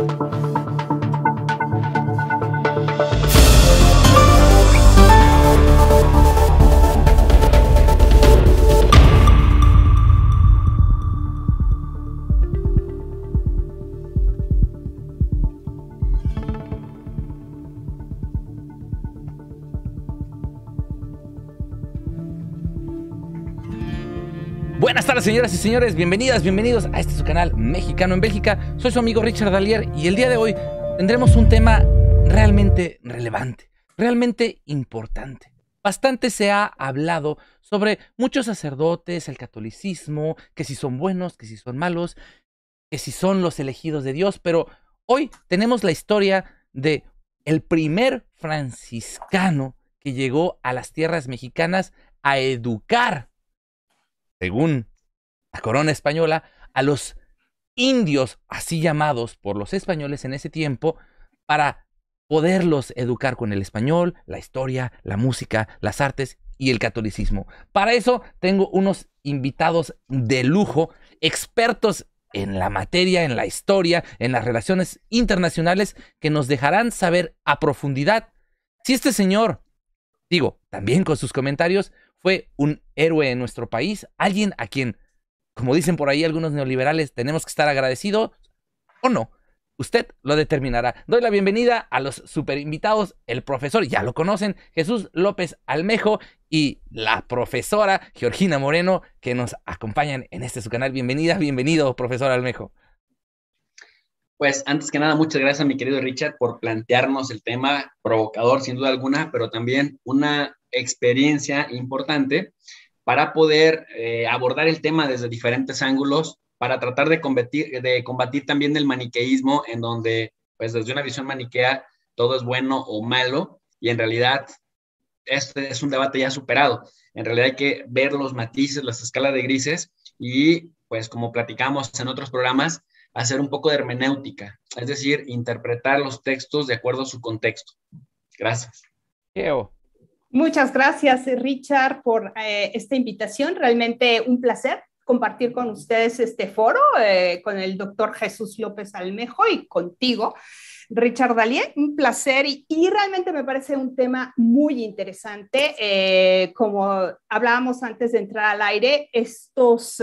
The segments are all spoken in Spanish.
Thank you. Señoras y señores, bienvenidas, bienvenidos a este su canal Mexicano en Bélgica. Soy su amigo Richard Dalier y el día de hoy tendremos un tema realmente relevante, realmente importante. Bastante se ha hablado sobre muchos sacerdotes, el catolicismo, que si son buenos, que si son malos, que si son los elegidos de Dios, pero hoy tenemos la historia de el primer franciscano que llegó a las tierras mexicanas a educar, según la corona española, a los indios, así llamados por los españoles en ese tiempo, para poderlos educar con el español, la historia, la música, las artes y el catolicismo. Para eso tengo unos invitados de lujo, expertos en la materia, en la historia, en las relaciones internacionales, que nos dejarán saber a profundidad si este señor, digo, también con sus comentarios, fue un héroe en nuestro país, alguien a quien como dicen por ahí algunos neoliberales, tenemos que estar agradecidos o no. Usted lo determinará. Doy la bienvenida a los super invitados, el profesor, ya lo conocen, Jesús López Almejo y la profesora Georgina Moreno, que nos acompañan en este su canal. Bienvenida, bienvenido, profesor Almejo. Pues antes que nada, muchas gracias mi querido Richard por plantearnos el tema provocador, sin duda alguna, pero también una experiencia importante para poder eh, abordar el tema desde diferentes ángulos, para tratar de combatir, también el maniqueísmo, en donde, pues desde una visión maniquea, todo es bueno o malo, y en realidad este es un debate ya superado. En realidad hay que ver los matices, las escalas de grises, y pues como platicamos en otros programas, hacer un poco de hermenéutica, es decir, interpretar los textos de acuerdo a su contexto. Gracias. Muchas gracias, Richard, por eh, esta invitación. Realmente un placer compartir con ustedes este foro eh, con el doctor Jesús López Almejo y contigo, Richard Dalí. Un placer y, realmente me parece un tema muy interesante. Eh, como hablábamos antes de entrar al aire, estos,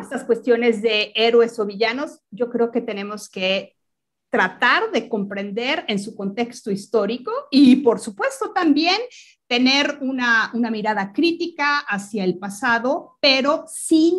estas cuestiones de héroes o villanos, yo creo que tenemos que tratar de comprender en su contexto histórico y, por supuesto, también tener una, mirada crítica hacia el pasado, pero sin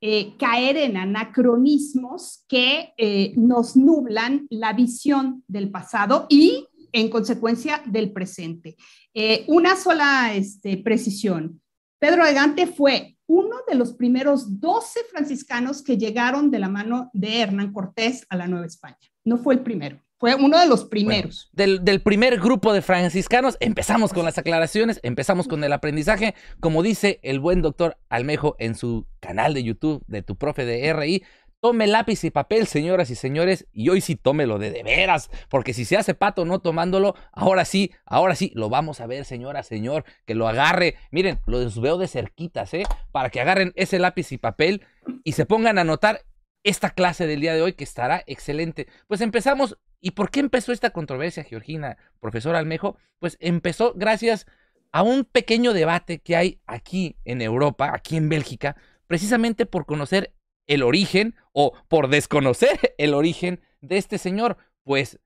eh, caer en anacronismos que eh, nos nublan la visión del pasado y, en consecuencia, del presente. Eh, una sola este, precisión. Pedro de Gante fue uno de los primeros 12 franciscanos que llegaron de la mano de Hernán Cortés a la Nueva España no fue el primero, fue uno de los primeros. del, primer grupo de franciscanos, empezamos con las aclaraciones, empezamos con el aprendizaje, como dice el buen doctor Almejo en su canal de YouTube de tu profe de RI. Tome lápiz y papel, señoras y señores, y hoy sí tómelo de, de veras, porque si se hace pato no tomándolo, ahora sí, ahora sí, lo vamos a ver, señora, señor, que lo agarre. Miren, los veo de cerquitas, ¿eh? Para que agarren ese lápiz y papel y se pongan a anotar esta clase del día de hoy que estará excelente. Pues empezamos. ¿Y por qué empezó esta controversia, Georgina, profesor Almejo? Pues empezó gracias a un pequeño debate que hay aquí en Europa, aquí en Bélgica, precisamente por conocer el origen o por desconocer el origen de este señor. Pues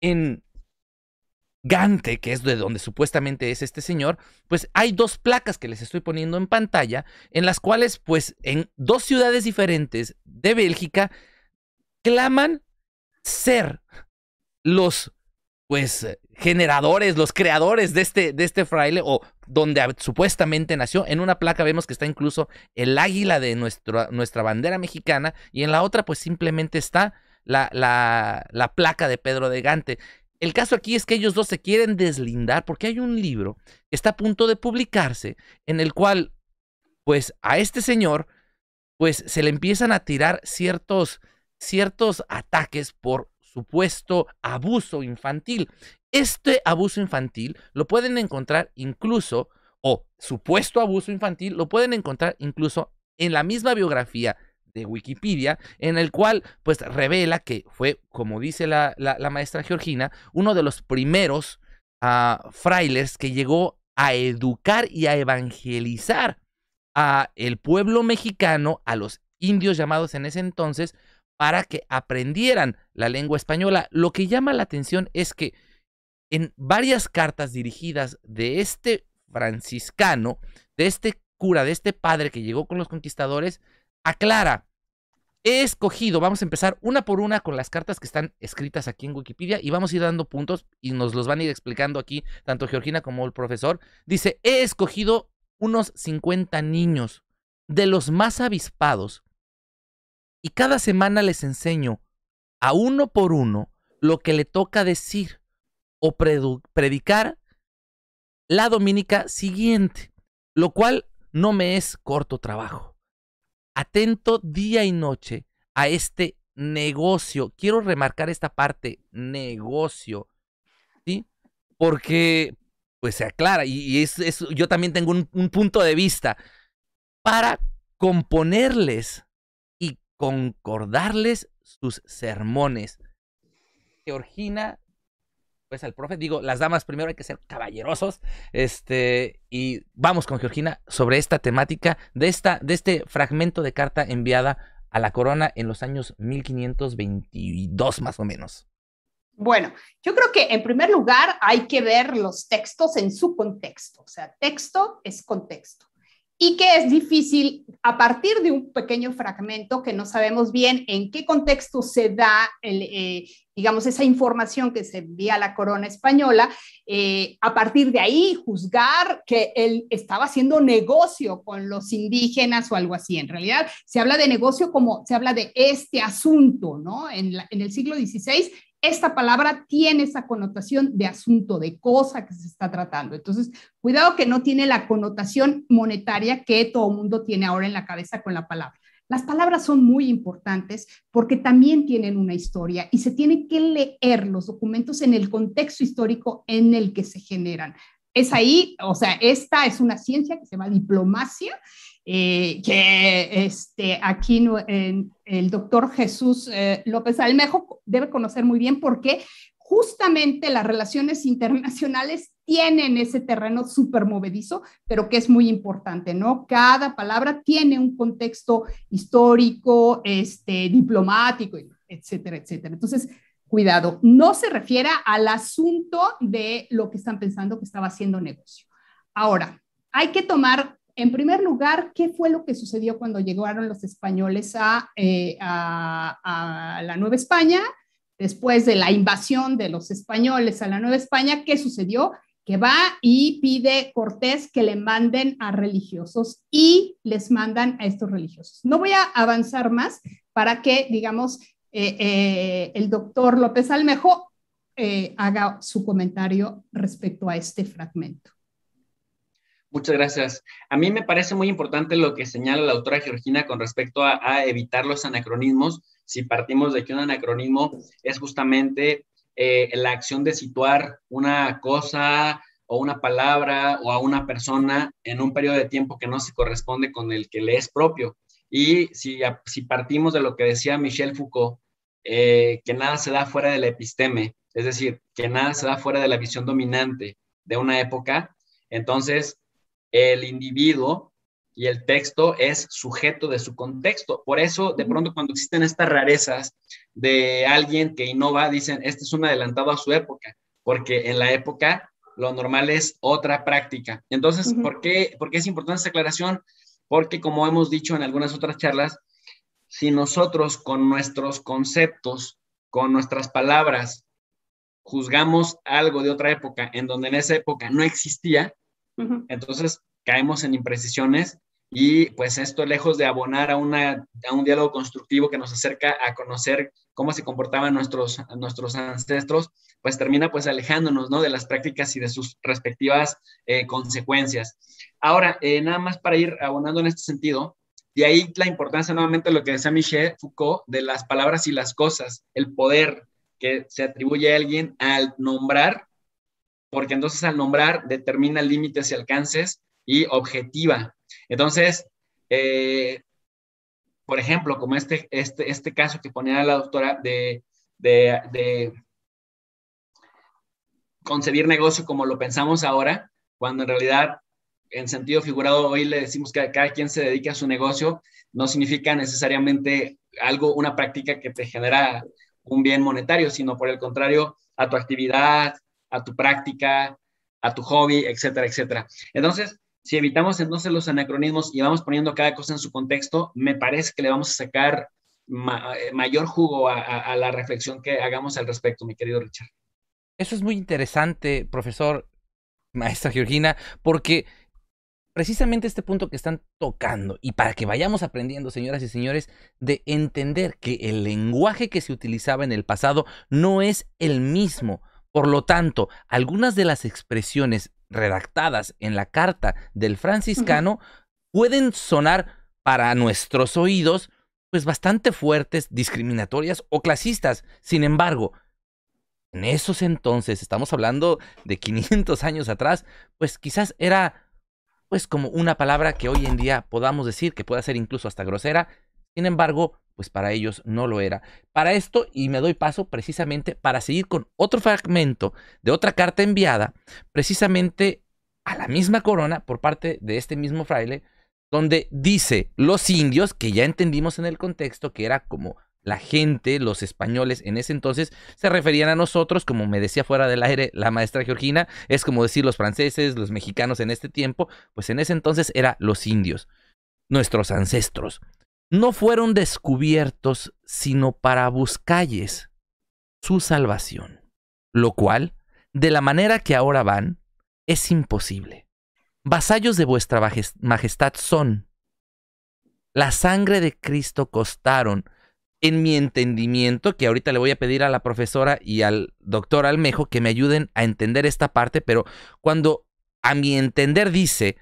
en Gante, que es de donde supuestamente es este señor, pues hay dos placas que les estoy poniendo en pantalla, en las cuales, pues, en dos ciudades diferentes de Bélgica, claman ser los, pues, generadores, los creadores de este, de este fraile, o donde supuestamente nació. En una placa vemos que está incluso el águila de nuestra bandera mexicana, y en la otra, pues, simplemente está la, la, la placa de Pedro de Gante. El caso aquí es que ellos dos se quieren deslindar porque hay un libro que está a punto de publicarse en el cual, pues, a este señor, pues, se le empiezan a tirar ciertos, ciertos ataques por supuesto abuso infantil. Este abuso infantil lo pueden encontrar incluso, o supuesto abuso infantil, lo pueden encontrar incluso en la misma biografía de Wikipedia, en el cual pues revela que fue, como dice la, maestra Georgina, uno de los primeros ah, frailes que llegó a educar y a evangelizar a el pueblo mexicano, a los indios llamados en ese entonces, para que aprendieran la lengua española. Lo que llama la atención es que en varias cartas dirigidas de este franciscano, de este cura, de este padre que llegó con los conquistadores, aclara, he escogido, vamos a empezar una por una con las cartas que están escritas aquí en Wikipedia y vamos a ir dando puntos y nos los van a ir explicando aquí tanto Georgina como el profesor. Dice, he escogido unos 50 niños de los más avispados y cada semana les enseño a uno por uno lo que le toca decir o predicar la dominica siguiente, lo cual no me es corto trabajo atento día y noche a este negocio. Quiero remarcar esta parte, negocio, ¿sí? Porque, pues se aclara, y, yo también tengo un, un punto de vista, para componerles y concordarles sus sermones. Georgina es pues, al profe. Digo, las damas primero hay que ser caballerosos. Este, y vamos con Georgina sobre esta temática de, esta, de este fragmento de carta enviada a la corona en los años 1522 más o menos. Bueno, yo creo que en primer lugar hay que ver los textos en su contexto, o sea, texto es contexto y que es difícil a partir de un pequeño fragmento que no sabemos bien en qué contexto se da, eh, digamos, esa información que se envía a la corona española, eh, a partir de ahí juzgar que él estaba haciendo negocio con los indígenas o algo así. En realidad se habla de negocio como se habla de este asunto, ¿no? en el siglo XVI esta palabra tiene esa connotación de asunto, de cosa que se está tratando. Entonces, cuidado que no tiene la connotación monetaria que todo mundo tiene ahora en la cabeza con la palabra. Las palabras son muy importantes porque también tienen una historia y se tienen que leer los documentos en el contexto histórico en el que se generan es ahí, o sea, esta es una ciencia que se llama diplomacia, eh, que este, aquí el doctor Jesús eh, López Almejo debe conocer muy bien porque justamente las relaciones internacionales tienen ese terreno súper movedizo, pero que es muy importante, ¿no? Cada palabra tiene un contexto histórico, este, diplomático, etcétera, etcétera. Entonces, cuidado, no se refiera al asunto de lo que están pensando que estaba haciendo negocio. Ahora, hay que tomar, en primer lugar, qué fue lo que sucedió cuando llegaron los españoles eh, a la Nueva España, después de la invasión de los españoles a la Nueva España, ¿qué sucedió? que va y pide Cortés que le manden a religiosos y les mandan a estos religiosos. No voy a avanzar más para que, digamos, eh, eh, el doctor López Almejo eh, haga su comentario respecto a este fragmento. Muchas gracias. A mí me parece muy importante lo que señala la autora Georgina con respecto a, evitar los anacronismos, si partimos de que un anacronismo es justamente la acción de situar una cosa o una palabra o a una persona en un periodo de tiempo que no se corresponde con el que le es propio. Y si, si partimos de lo que decía Michel Foucault, eh, que nada se da fuera del episteme, es decir, que nada se da fuera de la visión dominante de una época, entonces el individuo y el texto es sujeto de su contexto. Por eso, de pronto, cuando existen estas rarezas de alguien que innova, dicen, este es un adelantado a su época, porque en la época lo normal es otra práctica. Entonces, qué, ¿por qué es importante esta aclaración? Porque, como hemos dicho en algunas otras charlas, si nosotros con nuestros conceptos, con nuestras palabras, juzgamos algo de otra época en donde en esa época no existía, entonces caemos en imprecisiones y pues esto lejos de abonar a, una, un diálogo constructivo que nos acerca a conocer cómo se comportaban nuestros, nuestros ancestros, pues termina pues alejándonos ¿no? de las prácticas y de sus respectivas eh, consecuencias. Ahora, eh, nada más para ir abonando en este sentido, y ahí la importancia nuevamente de lo que decía Michel Foucault de las palabras y las cosas, el poder que se atribuye a alguien al nombrar, porque entonces al nombrar determina límites y alcances y objetiva. Entonces, eh, por ejemplo, como este, este, este caso que ponía la doctora de, de, de concebir negocio como lo pensamos ahora, cuando en realidad en sentido figurado, hoy le decimos que cada quien se dedica a su negocio, no significa necesariamente algo, una práctica que te genera un bien monetario, sino por el contrario, a tu actividad, a tu práctica, a tu hobby, etcétera, etcétera. Entonces, si evitamos entonces los anacronismos y vamos poniendo cada cosa en su contexto, me parece que le vamos a sacar eh, mayor jugo a la reflexión que hagamos al respecto, mi querido Richard. Eso es muy interesante, profesor, maestra Georgina, porque precisamente este punto que están tocando y para que vayamos aprendiendo, señoras y señores, de entender que el lenguaje que se utilizaba en el pasado no es el mismo. Por lo tanto, algunas de las expresiones redactadas en la carta del franciscano pueden sonar para nuestros oídos pues bastante fuertes, discriminatorias o clasistas. Sin embargo, en esos entonces, estamos hablando de 500 años atrás, pues quizás era pues como una palabra que hoy en día podamos decir, que pueda ser incluso hasta grosera, sin embargo, pues para ellos no lo era. Para esto, y me doy paso precisamente para seguir con otro fragmento de otra carta enviada, precisamente a la misma corona por parte de este mismo fraile, donde dice los indios, que ya entendimos en el contexto que era como la gente, los españoles en ese entonces, se referían a nosotros, como me decía fuera del aire la maestra Georgina, es como decir los franceses, los mexicanos en este tiempo, pues en ese entonces era los indios, nuestros ancestros. No fueron descubiertos sino para buscalles su salvación, lo cual, de la manera que ahora van, es imposible. Vasallos de vuestra majestad son. La sangre de Cristo costaron en mi entendimiento, que ahorita le voy a pedir a la profesora y al doctor Almejo que me ayuden a entender esta parte, pero cuando a mi entender dice,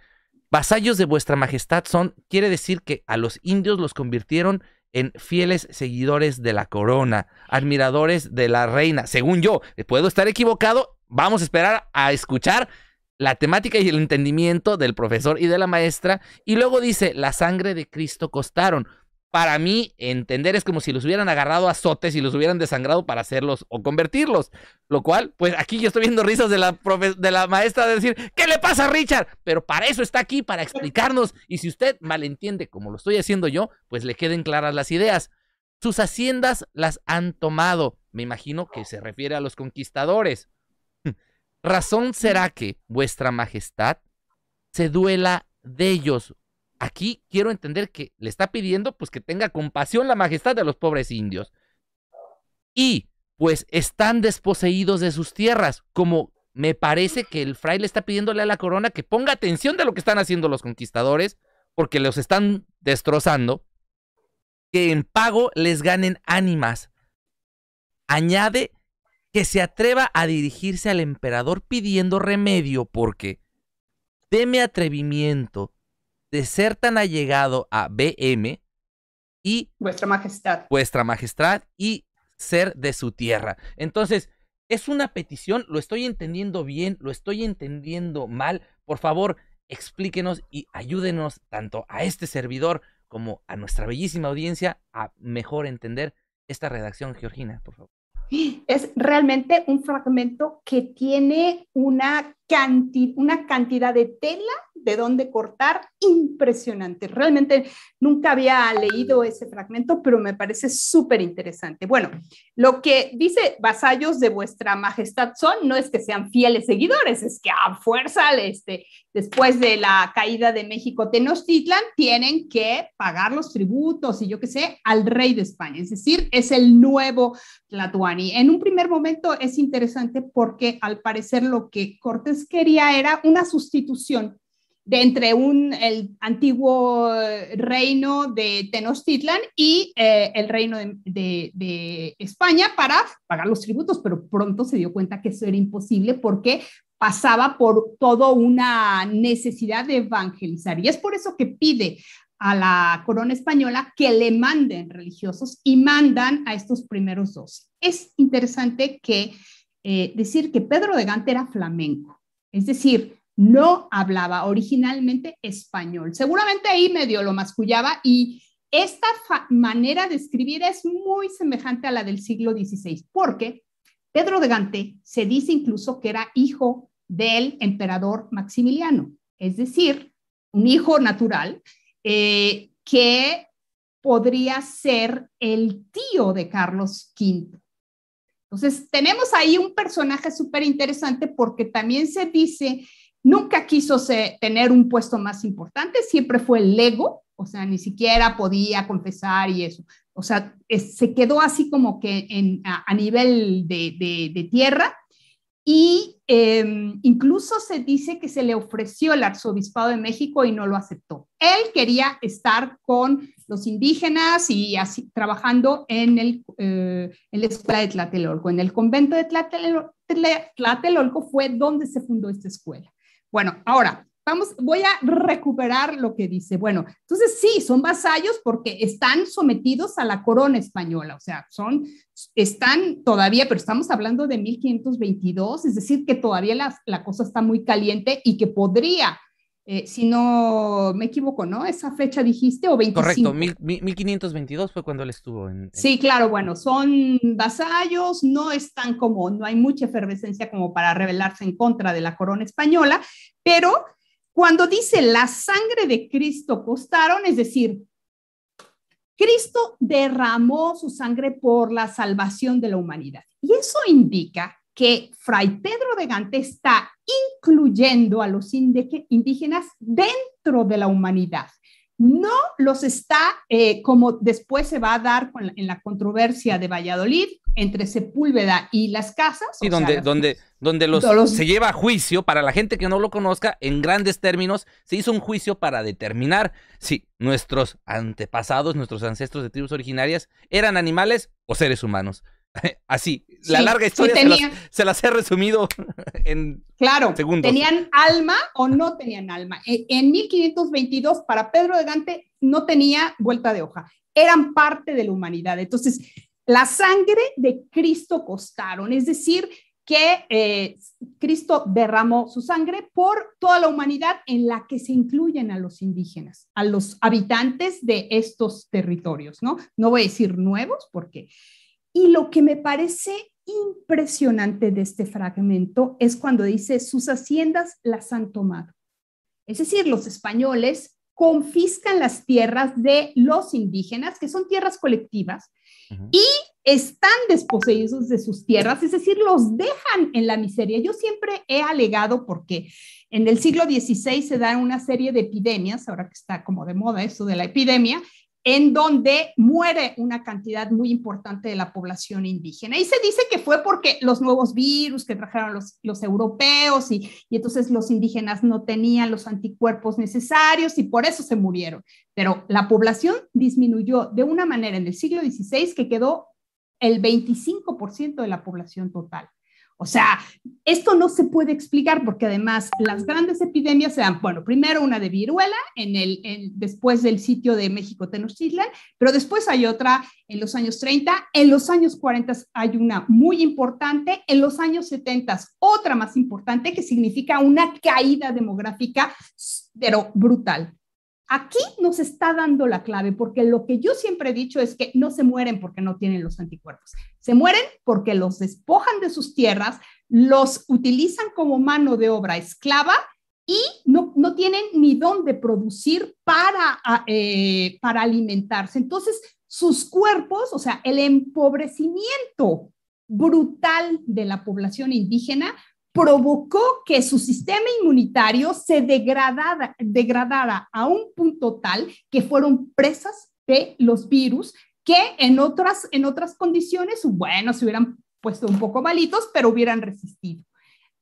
vasallos de vuestra majestad son, quiere decir que a los indios los convirtieron en fieles seguidores de la corona, admiradores de la reina, según yo, puedo estar equivocado, vamos a esperar a escuchar la temática y el entendimiento del profesor y de la maestra, y luego dice, la sangre de Cristo costaron para mí, entender es como si los hubieran agarrado a azotes y los hubieran desangrado para hacerlos o convertirlos. Lo cual, pues aquí yo estoy viendo risas de la, de la maestra de decir, ¿qué le pasa a Richard? Pero para eso está aquí, para explicarnos. Y si usted malentiende como lo estoy haciendo yo, pues le queden claras las ideas. Sus haciendas las han tomado. Me imagino que se refiere a los conquistadores. Razón será que vuestra majestad se duela de ellos Aquí quiero entender que le está pidiendo pues que tenga compasión la majestad de los pobres indios. Y pues están desposeídos de sus tierras, como me parece que el fraile está pidiéndole a la corona que ponga atención de lo que están haciendo los conquistadores, porque los están destrozando, que en pago les ganen ánimas. Añade que se atreva a dirigirse al emperador pidiendo remedio, porque teme atrevimiento de ser tan allegado a BM y... Vuestra Majestad. Vuestra Majestad y ser de su tierra. Entonces, es una petición, lo estoy entendiendo bien, lo estoy entendiendo mal. Por favor, explíquenos y ayúdenos tanto a este servidor como a nuestra bellísima audiencia a mejor entender esta redacción, Georgina, por favor. Es realmente un fragmento que tiene una, una cantidad de tela de dónde cortar, impresionante. Realmente nunca había leído ese fragmento, pero me parece súper interesante. Bueno, lo que dice vasallos de vuestra majestad son, no es que sean fieles seguidores, es que a fuerza, este, después de la caída de México Tenochtitlan, tienen que pagar los tributos y yo qué sé, al rey de España. Es decir, es el nuevo Tlatuani. En un primer momento es interesante porque al parecer lo que Cortés quería era una sustitución de entre un, el antiguo reino de Tenochtitlan y eh, el reino de, España para pagar los tributos, pero pronto se dio cuenta que eso era imposible porque pasaba por toda una necesidad de evangelizar. Y es por eso que pide a la corona española que le manden religiosos y mandan a estos primeros dos. Es interesante que eh, decir que Pedro de Gante era flamenco, es decir, no hablaba originalmente español. Seguramente ahí medio lo mascullaba y esta manera de escribir es muy semejante a la del siglo XVI, porque Pedro de Gante se dice incluso que era hijo del emperador Maximiliano, es decir, un hijo natural eh, que podría ser el tío de Carlos V. Entonces, tenemos ahí un personaje súper interesante porque también se dice Nunca quiso tener un puesto más importante, siempre fue el ego, o sea, ni siquiera podía confesar y eso. O sea, se quedó así como que en, a, nivel de, tierra y em, incluso se dice que se le ofreció el arzobispado de México y no lo aceptó. Él quería estar con los indígenas y así trabajando en, el, eh, la escuela de Tlatelolco. En el convento de Tlatelolco fue donde se fundó esta escuela. Bueno, ahora, vamos, voy a recuperar lo que dice. Bueno, entonces sí, son vasallos porque están sometidos a la corona española, o sea, son, están todavía, pero estamos hablando de 1522, es decir, que todavía la, la cosa está muy caliente y que podría eh, si no me equivoco, ¿no? Esa fecha dijiste o 25. Correcto, 1522 fue cuando él estuvo en, Sí, claro, bueno, son vasallos, no están como, no hay mucha efervescencia como para rebelarse en contra de la corona española, pero cuando dice la sangre de Cristo costaron, es decir, Cristo derramó su sangre por la salvación de la humanidad. Y eso indica que Fray Pedro de Gante está incluyendo a los indígenas dentro de la humanidad. No los está, eh, como después se va a dar en la controversia de Valladolid entre Sepúlveda y las casas. Y donde, donde, donde se lleva a juicio, para la gente que no lo conozca, en grandes términos, se hizo un juicio para determinar si nuestros antepasados, nuestros ancestros de tribus originarias, eran animales o seres humanos. Así, la larga historia se, las, he resumido en claro, ¿Tenían alma o no tenían alma? E, en, 1522, para Pedro de Gante, no tenía vuelta de hoja. Eran parte de la humanidad. Entonces, la sangre de Cristo costaron, es decir, que eh, Cristo derramó su sangre por toda la humanidad en la que se incluyen a los indígenas, a los habitantes de estos territorios, ¿no? No voy a decir nuevos porque y lo que me parece impresionante de este fragmento es cuando dice, sus haciendas las han tomado. Es decir, los españoles confiscan las tierras de los indígenas, que son tierras colectivas, y están desposeídos de sus tierras, es decir, los dejan en la miseria. Yo siempre he alegado porque en el siglo XVI se dan una serie de epidemias, ahora que está como de moda esto de la epidemia, en donde muere una cantidad muy importante de la población indígena. Y se dice que fue porque los nuevos virus que trajeron los, europeos y, y, entonces los indígenas no tenían los anticuerpos necesarios y por eso se murieron. Pero la población disminuyó de una manera en el siglo XVI que quedó el 25% de la población total. O sea, esto no se puede explicar porque además las grandes epidemias se dan, bueno, primero una de viruela en el, después del sitio de México Tenochtitlan, pero después hay otra en los años 30, en los años 40 hay una muy importante, en los años 70 otra más importante que significa una caída demográfica pero brutal. Aquí nos está dando la clave, porque lo que yo siempre he dicho es que no se mueren porque no tienen los anticuerpos, se mueren porque los despojan de sus tierras, los utilizan como mano de obra esclava y no, tienen ni dónde producir ah, eh, para alimentarse. Entonces, sus cuerpos, o sea, el empobrecimiento brutal de la población indígena provocó que su sistema inmunitario se degradara, a un punto tal que fueron presas de los virus que en otras, en otras condiciones, bueno, se hubieran puesto un poco malitos, pero hubieran resistido.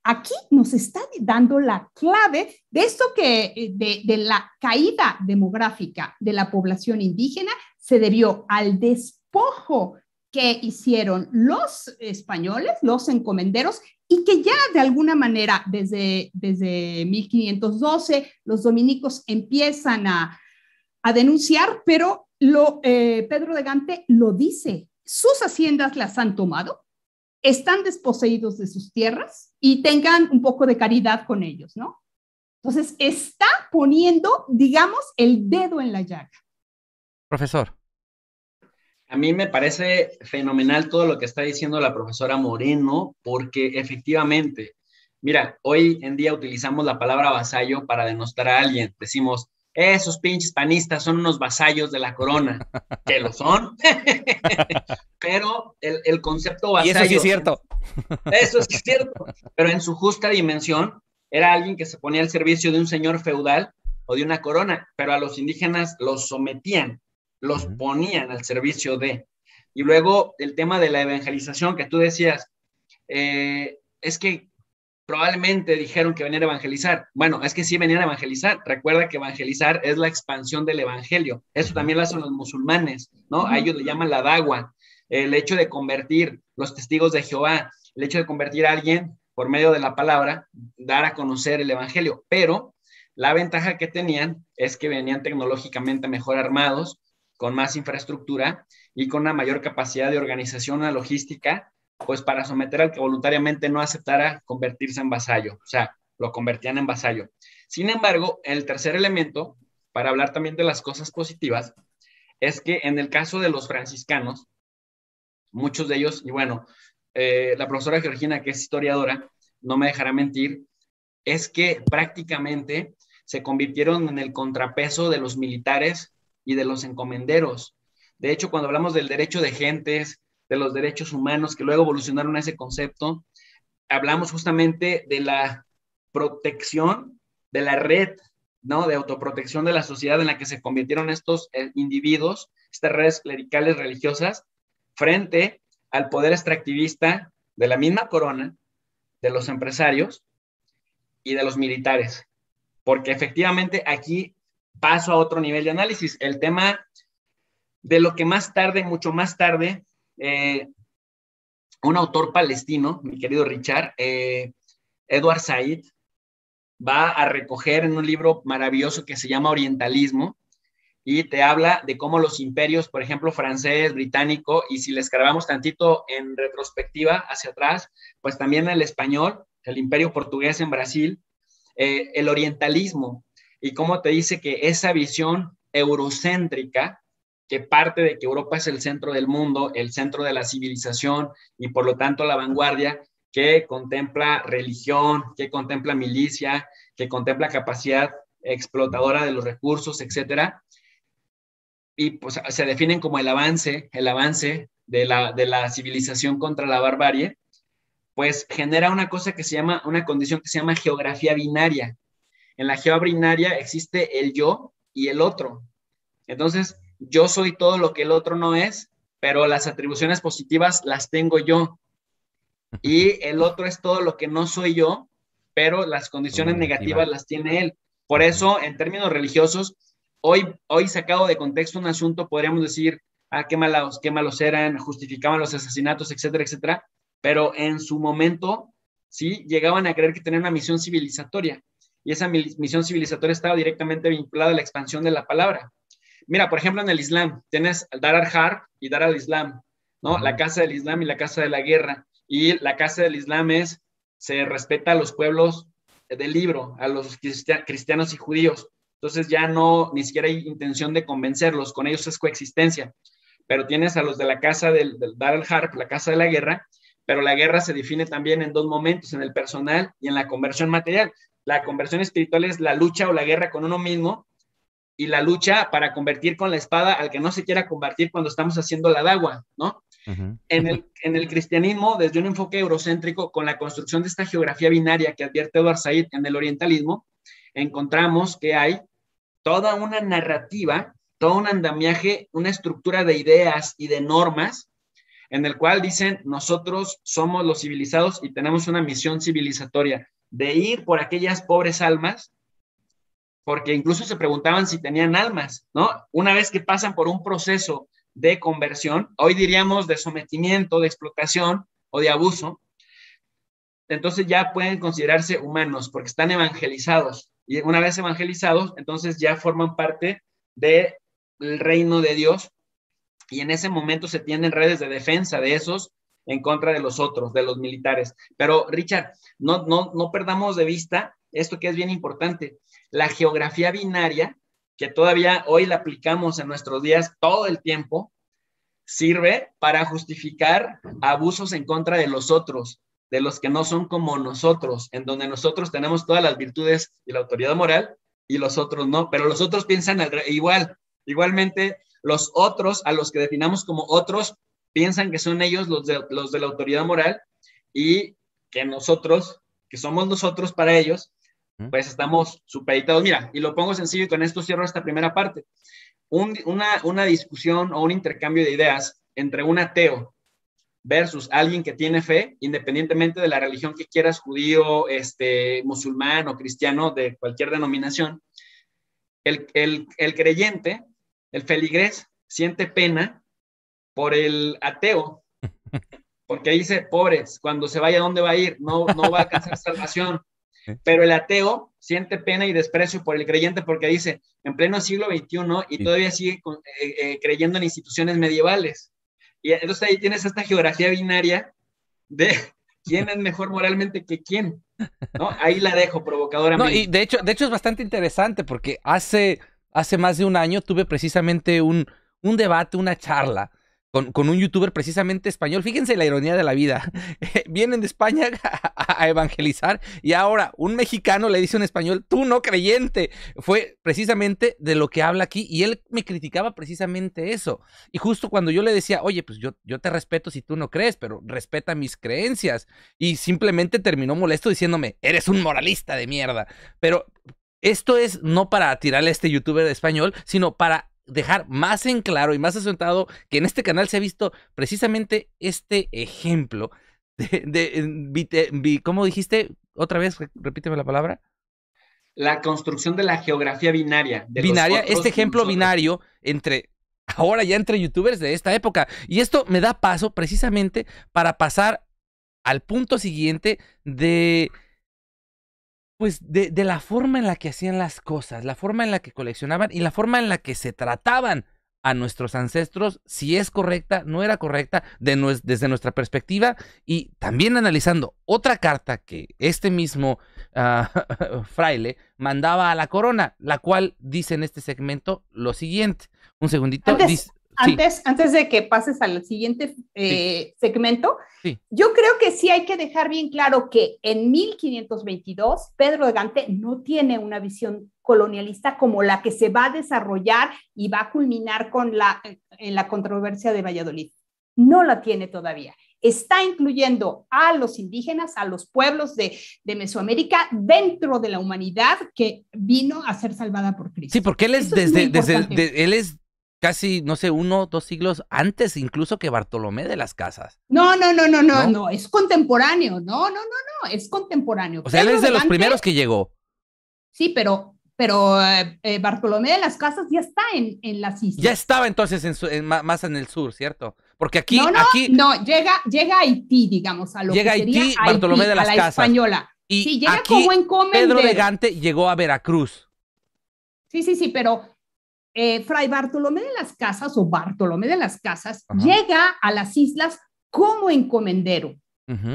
Aquí nos está dando la clave de esto que eh, de la caída demográfica de la población indígena se debió al despojo que hicieron los españoles, los encomenderos, y que ya de alguna manera desde, desde 1512 los dominicos empiezan a, denunciar, pero lo, eh, Pedro de Gante lo dice, sus haciendas las han tomado, están desposeídos de sus tierras y tengan un poco de caridad con ellos, ¿no? Entonces, está poniendo, digamos, el dedo en la llaga. Profesor, a mí me parece fenomenal todo lo que está diciendo la profesora Moreno, porque efectivamente, mira, hoy en día utilizamos la palabra vasallo para denostar a alguien. Decimos, esos pinches panistas son unos vasallos de la corona, que lo son, pero el, concepto vasallo. Y eso sí es cierto. Eso sí es cierto, pero en su justa dimensión era alguien que se ponía al servicio de un señor feudal o de una corona, pero a los indígenas los sometían los ponían al servicio de. Y luego el tema de la evangelización que tú decías, eh, es que probablemente dijeron que venían a evangelizar. Bueno, es que sí venían a evangelizar. Recuerda que evangelizar es la expansión del evangelio. Eso también lo hacen los musulmanes, ¿no? A ellos le llaman la dagua. El hecho de convertir los testigos de Jehová, el hecho de convertir a alguien por medio de la palabra, dar a conocer el evangelio. Pero la ventaja que tenían es que venían tecnológicamente mejor armados, con más infraestructura y con una mayor capacidad de organización una logística, pues para someter al que voluntariamente no aceptara convertirse en vasallo, o sea, lo convertían en vasallo. Sin embargo, el tercer elemento, para hablar también de las cosas positivas, es que en el caso de los franciscanos, muchos de ellos, y bueno, eh, la profesora Georgina, que es historiadora, no me dejará mentir, es que prácticamente se convirtieron en el contrapeso de los militares y de los encomenderos. De hecho, cuando hablamos del derecho de gentes, de los derechos humanos, que luego evolucionaron a ese concepto, hablamos justamente de la protección de la red, ¿no? De autoprotección de la sociedad en la que se convirtieron estos eh, individuos, estas redes clericales religiosas, frente al poder extractivista de la misma corona, de los empresarios y de los militares. Porque efectivamente aquí paso a otro nivel de análisis. El tema de lo que más tarde, mucho más tarde, eh, un autor palestino, mi querido Richard, eh, Edward Said, va a recoger en un libro maravilloso que se llama Orientalismo y te habla de cómo los imperios, por ejemplo, francés, británico, y si les grabamos tantito en retrospectiva hacia atrás, pues también el español, el imperio portugués en Brasil, eh, el orientalismo, y cómo te dice que esa visión eurocéntrica, que parte de que Europa es el centro del mundo, el centro de la civilización y por lo tanto la vanguardia, que contempla religión, que contempla milicia, que contempla capacidad explotadora de los recursos, etcétera. Y pues se definen como el avance, el avance de la, de la civilización contra la barbarie, pues genera una cosa que se llama, una condición que se llama geografía binaria, en la geobrinaria existe el yo y el otro. Entonces, yo soy todo lo que el otro no es, pero las atribuciones positivas las tengo yo. Y el otro es todo lo que no soy yo, pero las condiciones negativas las tiene él. Por eso, en términos religiosos, hoy, hoy sacado de contexto un asunto, podríamos decir, ah, qué malos, qué malos eran, justificaban los asesinatos, etcétera, etcétera, pero en su momento, sí, llegaban a creer que tenían una misión civilizatoria y esa misión civilizatoria estaba directamente vinculada a la expansión de la palabra. Mira, por ejemplo, en el Islam, tienes Dar al har y Dar al-Islam, ¿no? La casa del Islam y la casa de la guerra. Y la casa del Islam es, se respeta a los pueblos del libro, a los cristianos y judíos. Entonces ya no, ni siquiera hay intención de convencerlos, con ellos es coexistencia. Pero tienes a los de la casa del, Dar al har la casa de la guerra, pero la guerra se define también en dos momentos, en el personal y en la conversión material. La conversión espiritual es la lucha o la guerra con uno mismo y la lucha para convertir con la espada al que no se quiera convertir cuando estamos haciendo la dagua, ¿no? en, el, cristianismo, desde un enfoque eurocéntrico, con la construcción de esta geografía binaria que advierte Edward Said en el orientalismo, encontramos que hay toda una narrativa, todo un andamiaje, una estructura de ideas y de normas en el cual dicen, nosotros somos los civilizados y tenemos una misión civilizatoria de ir por aquellas pobres almas, porque incluso se preguntaban si tenían almas, ¿no? Una vez que pasan por un proceso de conversión, hoy diríamos de sometimiento, de explotación o de abuso, entonces ya pueden considerarse humanos porque están evangelizados. Y una vez evangelizados, entonces ya forman parte del reino de Dios y en ese momento se tienen redes de defensa de esos en contra de los otros, de los militares. Pero Richard, no, no, no perdamos de vista esto que es bien importante, la geografía binaria, que todavía hoy la aplicamos en nuestros días todo el tiempo, sirve para justificar abusos en contra de los otros, de los que no son como nosotros, en donde nosotros tenemos todas las virtudes y la autoridad moral y los otros no, pero los otros piensan igual, igualmente los otros, a los que definamos como otros, piensan que son ellos los de, los de la autoridad moral y que nosotros, que somos nosotros para ellos, pues estamos supeditados. Mira, y lo pongo sencillo y con esto cierro esta primera parte. una, discusión o un intercambio de ideas entre un ateo versus alguien que tiene fe, independientemente de la religión que quieras, judío, este, musulmán o cristiano, de cualquier denominación, el, el, el creyente el feligrés siente pena por el ateo, porque dice, pobres, cuando se vaya, ¿dónde va a ir? No, no va a alcanzar salvación. Pero el ateo siente pena y desprecio por el creyente porque dice, en pleno siglo XXI y todavía sigue eh, eh, creyendo en instituciones medievales. Y entonces ahí tienes esta geografía binaria de quién es mejor moralmente que quién. ¿No? Ahí la dejo provocadora. No, y de hecho, de hecho es bastante interesante porque hace hace más de un año tuve precisamente un, debate, una charla con, un youtuber precisamente español. Fíjense la ironía de la vida. Vienen de España a, evangelizar y ahora un mexicano le dice a un español, tú no creyente. Fue precisamente de lo que habla aquí y él me criticaba precisamente eso. Y justo cuando yo le decía, oye, pues yo, yo te respeto si tú no crees, pero respeta mis creencias. Y simplemente terminó molesto diciéndome, eres un moralista de mierda. Pero esto es no para tirarle a este youtuber español, sino para dejar más en claro y más asentado que en este canal se ha visto precisamente este ejemplo de, de, ¿cómo dijiste? Otra vez, repíteme la palabra la construcción de la geografía binaria. binaria, este ejemplo binario entre ahora ya entre youtubers de esta época. Y esto me da paso precisamente para pasar al punto siguiente de pues de, de, la forma en la que hacían las cosas, la forma en la que coleccionaban y la forma en la que se trataban a nuestros ancestros, si es correcta, no era correcta, de desde nuestra perspectiva, y también analizando otra carta que este mismo ah, fraile mandaba a la corona, la cual dice en este segmento lo siguiente. Un segundito. dice, antes, antes de que pases al siguiente eh, segmento, yo creo que sí hay que dejar bien claro que en 1522 Pedro de Gante no tiene una visión colonialista como la que se va a desarrollar y va a culminar con la, en la controversia de Valladolid. No la tiene todavía está incluyendo a los indígenas, a los pueblos de, de, Mesoamérica dentro de la humanidad que vino a ser salvada por Cristo. Sí, porque él es desde, desde él es casi, no sé, uno, dos siglos antes incluso que Bartolomé de las Casas. No, no, no, no, no, no, es contemporáneo, no, no, no, no, es contemporáneo. O sea, él es de los primeros que llegó. Sí, pero, pero eh, Bartolomé de las Casas ya está en, en las islas. Ya estaba entonces más en el sur, ¿cierto? Porque aquí, no, no, aquí... No, llega, llega a Haití, digamos, a lo que sería a la española. Y sí, Pedro de llegó a Veracruz. Sí, sí, sí, pero eh, Fray Bartolomé de las Casas o Bartolomé de las Casas llega a las islas como encomendero.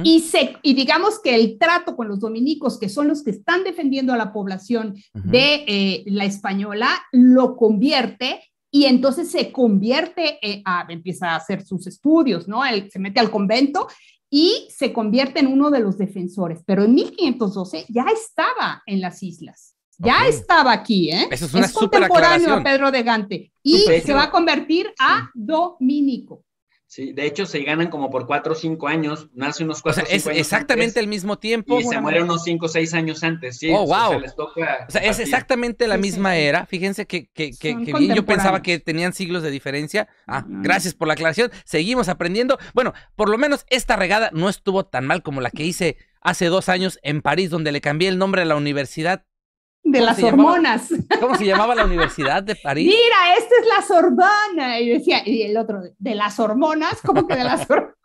Y, se, y digamos que el trato con los dominicos, que son los que están defendiendo a la población de eh, la española, lo convierte y entonces se convierte, eh, empieza a hacer sus estudios, ¿no? Él se mete al convento y se convierte en uno de los defensores. Pero en 1512 ya estaba en las islas. Ya estaba aquí, ¿eh? es, contemporáneo a Pedro de Gante y se va a convertir a dominico. Sí, de hecho se ganan como por cuatro o cinco años, nace unos cuatro o sea, es exactamente el mismo tiempo. Y se muere unos cinco o seis años antes, sí. Oh, wow. O sea, es exactamente la misma era. Fíjense que, yo pensaba que tenían siglos de diferencia. Ah, gracias por la aclaración. Seguimos aprendiendo. Bueno, por lo menos esta regada no estuvo tan mal como la que hice hace dos años en París, donde le cambié el nombre a la universidad de las hormonas. ¿Cómo se llamaba la Universidad de París? Mira, esta es la Sorbona. Y decía, y el otro, de las hormonas, como que de las hormonas?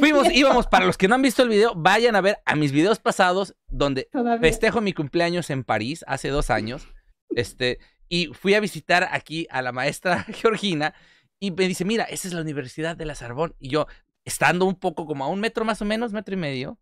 Fuimos, íbamos, para los que no han visto el video, vayan a ver a mis videos pasados donde festejo mi cumpleaños en París hace dos años. Este, y fui a visitar aquí a la maestra Georgina y me dice, mira, esta es la Universidad de la Sorbona. Y yo, estando un poco como a un metro más o menos, metro y medio,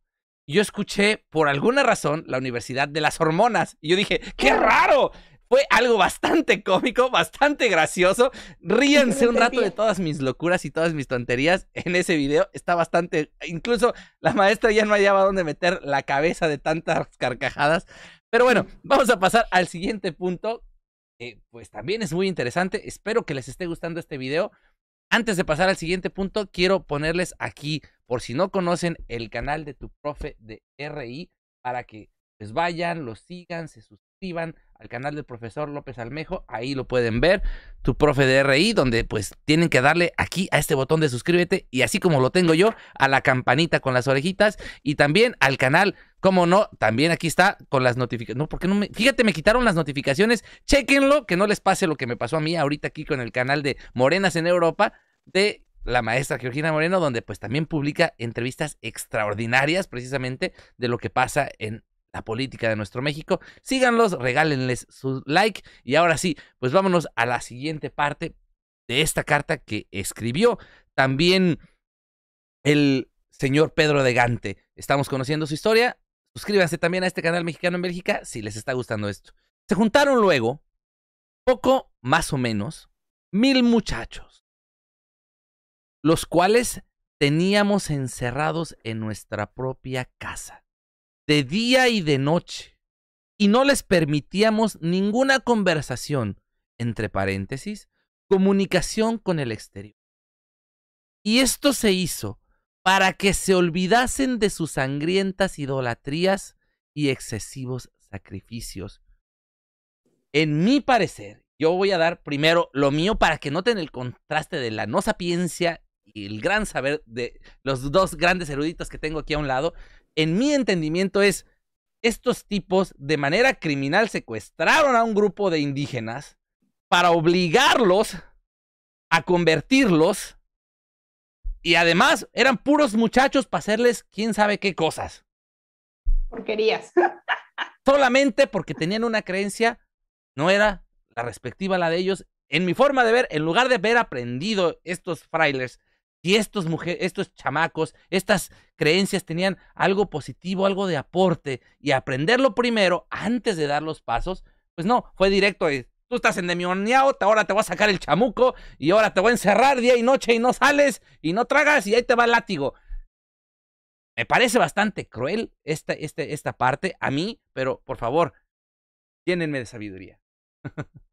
yo escuché por alguna razón la Universidad de las Hormonas y yo dije, ¡qué ah. raro! Fue algo bastante cómico, bastante gracioso. Ríanse un rato de todas mis locuras y todas mis tonterías en ese video. Está bastante... Incluso la maestra ya no hallaba dónde meter la cabeza de tantas carcajadas. Pero bueno, vamos a pasar al siguiente punto, pues también es muy interesante. Espero que les esté gustando este video. Antes de pasar al siguiente punto, quiero ponerles aquí, por si no conocen, el canal de tu profe de RI para que les pues, vayan, los sigan, se suscriban suscriban al canal del profesor López Almejo, ahí lo pueden ver, tu profe de RI, donde pues tienen que darle aquí a este botón de suscríbete y así como lo tengo yo, a la campanita con las orejitas y también al canal, como no, también aquí está con las notificaciones, no, porque no me, fíjate, me quitaron las notificaciones, chequenlo, que no les pase lo que me pasó a mí ahorita aquí con el canal de Morenas en Europa, de la maestra Georgina Moreno, donde pues también publica entrevistas extraordinarias precisamente de lo que pasa en la política de nuestro México. Síganlos, regálenles su like y ahora sí, pues vámonos a la siguiente parte de esta carta que escribió también el señor Pedro de Gante. Estamos conociendo su historia. Suscríbanse también a este canal mexicano en Bélgica si les está gustando esto. Se juntaron luego, poco más o menos, mil muchachos, los cuales teníamos encerrados en nuestra propia casa de día y de noche, y no les permitíamos ninguna conversación, entre paréntesis, comunicación con el exterior. Y esto se hizo para que se olvidasen de sus sangrientas idolatrías y excesivos sacrificios. En mi parecer, yo voy a dar primero lo mío para que noten el contraste de la no sapiencia y el gran saber de los dos grandes eruditos que tengo aquí a un lado, en mi entendimiento es, estos tipos de manera criminal secuestraron a un grupo de indígenas para obligarlos a convertirlos y además eran puros muchachos para hacerles quién sabe qué cosas. Porquerías. Solamente porque tenían una creencia, no era la respectiva la de ellos. En mi forma de ver, en lugar de haber aprendido estos frailes si estos mujeres, estos chamacos, estas creencias tenían algo positivo, algo de aporte, y aprenderlo primero antes de dar los pasos, pues no, fue directo. Y, Tú estás endemoniado, ahora te voy a sacar el chamuco y ahora te voy a encerrar día y noche y no sales y no tragas y ahí te va el látigo. Me parece bastante cruel esta, esta, esta parte a mí, pero por favor, llénenme de sabiduría.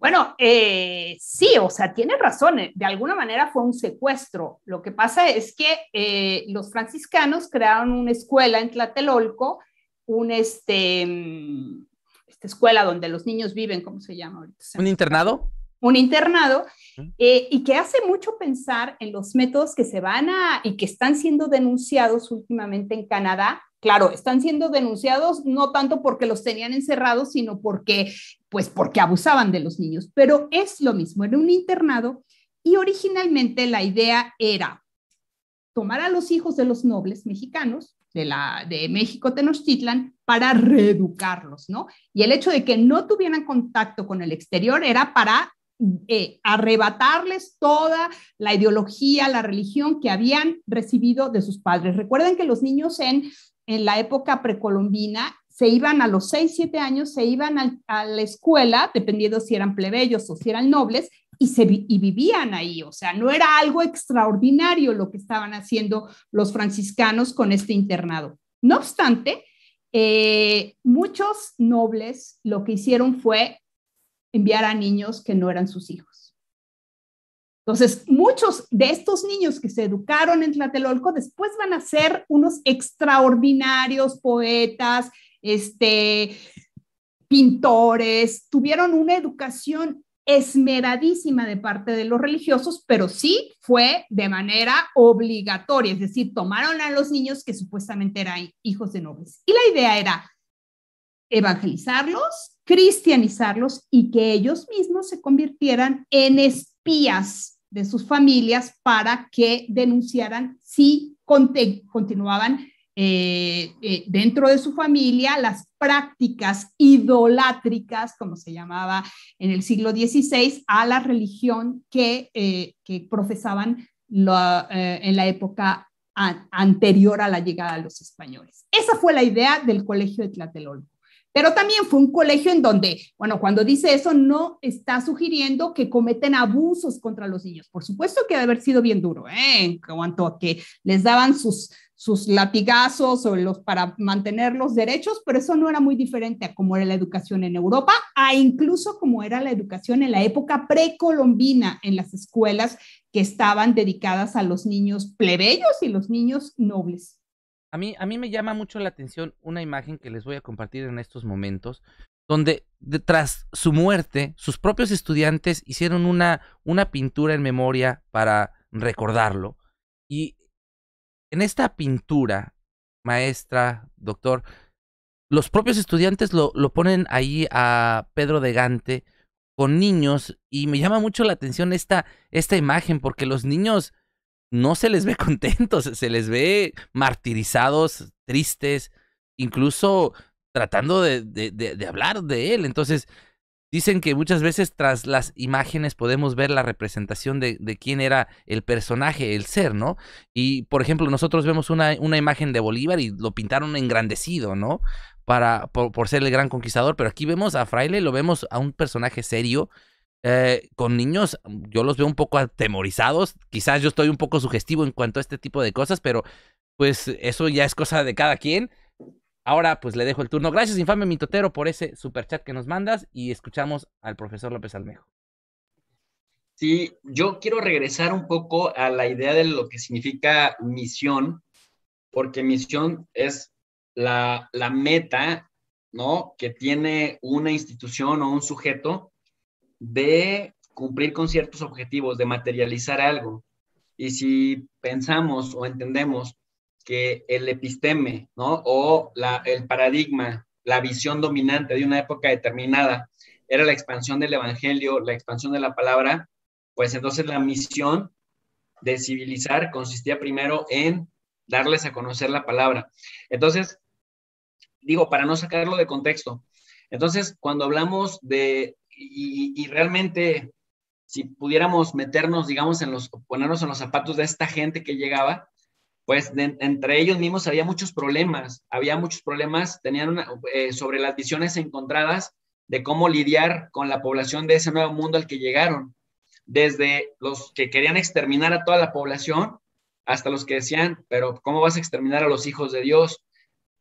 Bueno, eh, sí, o sea, tiene razón. Eh, de alguna manera fue un secuestro. Lo que pasa es que eh, los franciscanos crearon una escuela en Tlatelolco, una este, mm, esta escuela donde los niños viven, ¿cómo se llama ahorita? ¿Un internado? Un internado, y que hace mucho pensar en los métodos que se van a y que están siendo denunciados últimamente en Canadá Claro, están siendo denunciados no tanto porque los tenían encerrados, sino porque, pues, porque abusaban de los niños. Pero es lo mismo, era un internado y originalmente la idea era tomar a los hijos de los nobles mexicanos, de, la, de México Tenochtitlan para reeducarlos, ¿no? Y el hecho de que no tuvieran contacto con el exterior era para eh, arrebatarles toda la ideología, la religión que habían recibido de sus padres. Recuerden que los niños en en la época precolombina se iban a los 6, 7 años, se iban a, la escuela, dependiendo si eran plebeyos o si eran nobles, y, se, y vivían ahí. O sea, no era algo extraordinario lo que estaban haciendo los franciscanos con este internado. No obstante, eh, muchos nobles lo que hicieron fue enviar a niños que no eran sus hijos. Entonces, muchos de estos niños que se educaron en Tlatelolco después van a ser unos extraordinarios poetas, este, pintores, tuvieron una educación esmeradísima de parte de los religiosos, pero sí fue de manera obligatoria, es decir, tomaron a los niños que supuestamente eran hijos de nobles. Y la idea era evangelizarlos, cristianizarlos y que ellos mismos se convirtieran en espías de sus familias para que denunciaran si continuaban eh, eh, dentro de su familia las prácticas idolátricas, como se llamaba en el siglo XVI, a la religión que, eh, profesaban en la época anterior a la llegada de los españoles. Esa fue la idea del Colegio de Tlatelolco. Pero también fue un colegio en donde, bueno, cuando dice eso, no está sugiriendo que cometen abusos contra los niños. Por supuesto que debe haber sido bien duro, ¿eh? en cuanto a que les daban sus, sus latigazos o los para mantener los derechos, pero eso no era muy diferente a cómo era la educación en Europa, a incluso como era la educación en la época precolombina en las escuelas que estaban dedicadas a los niños plebeyos y los niños nobles. A mí, a mí me llama mucho la atención una imagen que les voy a compartir en estos momentos, donde tras su muerte, sus propios estudiantes hicieron una, una pintura en memoria para recordarlo. Y en esta pintura, maestra, doctor, los propios estudiantes lo, ponen ahí a Pedro de Gante con niños y me llama mucho la atención esta, esta imagen porque los niños no se les ve contentos, se les ve martirizados, tristes, incluso tratando de, hablar de él. Entonces, dicen que muchas veces tras las imágenes podemos ver la representación de, quién era el personaje, el ser, ¿no? Y, por ejemplo, nosotros vemos una, imagen de Bolívar y lo pintaron engrandecido, ¿no? Para, por, por, ser el gran conquistador, pero aquí vemos a Fraile, lo vemos a un personaje serio, eh, con niños yo los veo un poco atemorizados, quizás yo estoy un poco sugestivo en cuanto a este tipo de cosas, pero pues eso ya es cosa de cada quien. Ahora pues le dejo el turno. Gracias infame mitotero por ese super chat que nos mandas y escuchamos al profesor López Almejo. Sí, yo quiero regresar un poco a la idea de lo que significa misión, porque misión es la, la meta, ¿no? Que tiene una institución o un sujeto de cumplir con ciertos objetivos, de materializar algo. Y si pensamos o entendemos que el episteme, ¿no? O el paradigma, la visión dominante de una época determinada era la expansión del Evangelio, la expansión de la palabra, pues entonces la misión de civilizar consistía primero en darles a conocer la palabra. Entonces, digo, para no sacarlo de contexto, entonces cuando hablamos de y, realmente, si pudiéramos meternos, digamos, en los, ponernos en los zapatos de esta gente que llegaba, pues entre ellos mismos había muchos problemas, había muchos problemas, tenían eh, sobre las visiones encontradas de cómo lidiar con la población de ese nuevo mundo al que llegaron, desde los que querían exterminar a toda la población hasta los que decían, pero ¿cómo vas a exterminar a los hijos de Dios?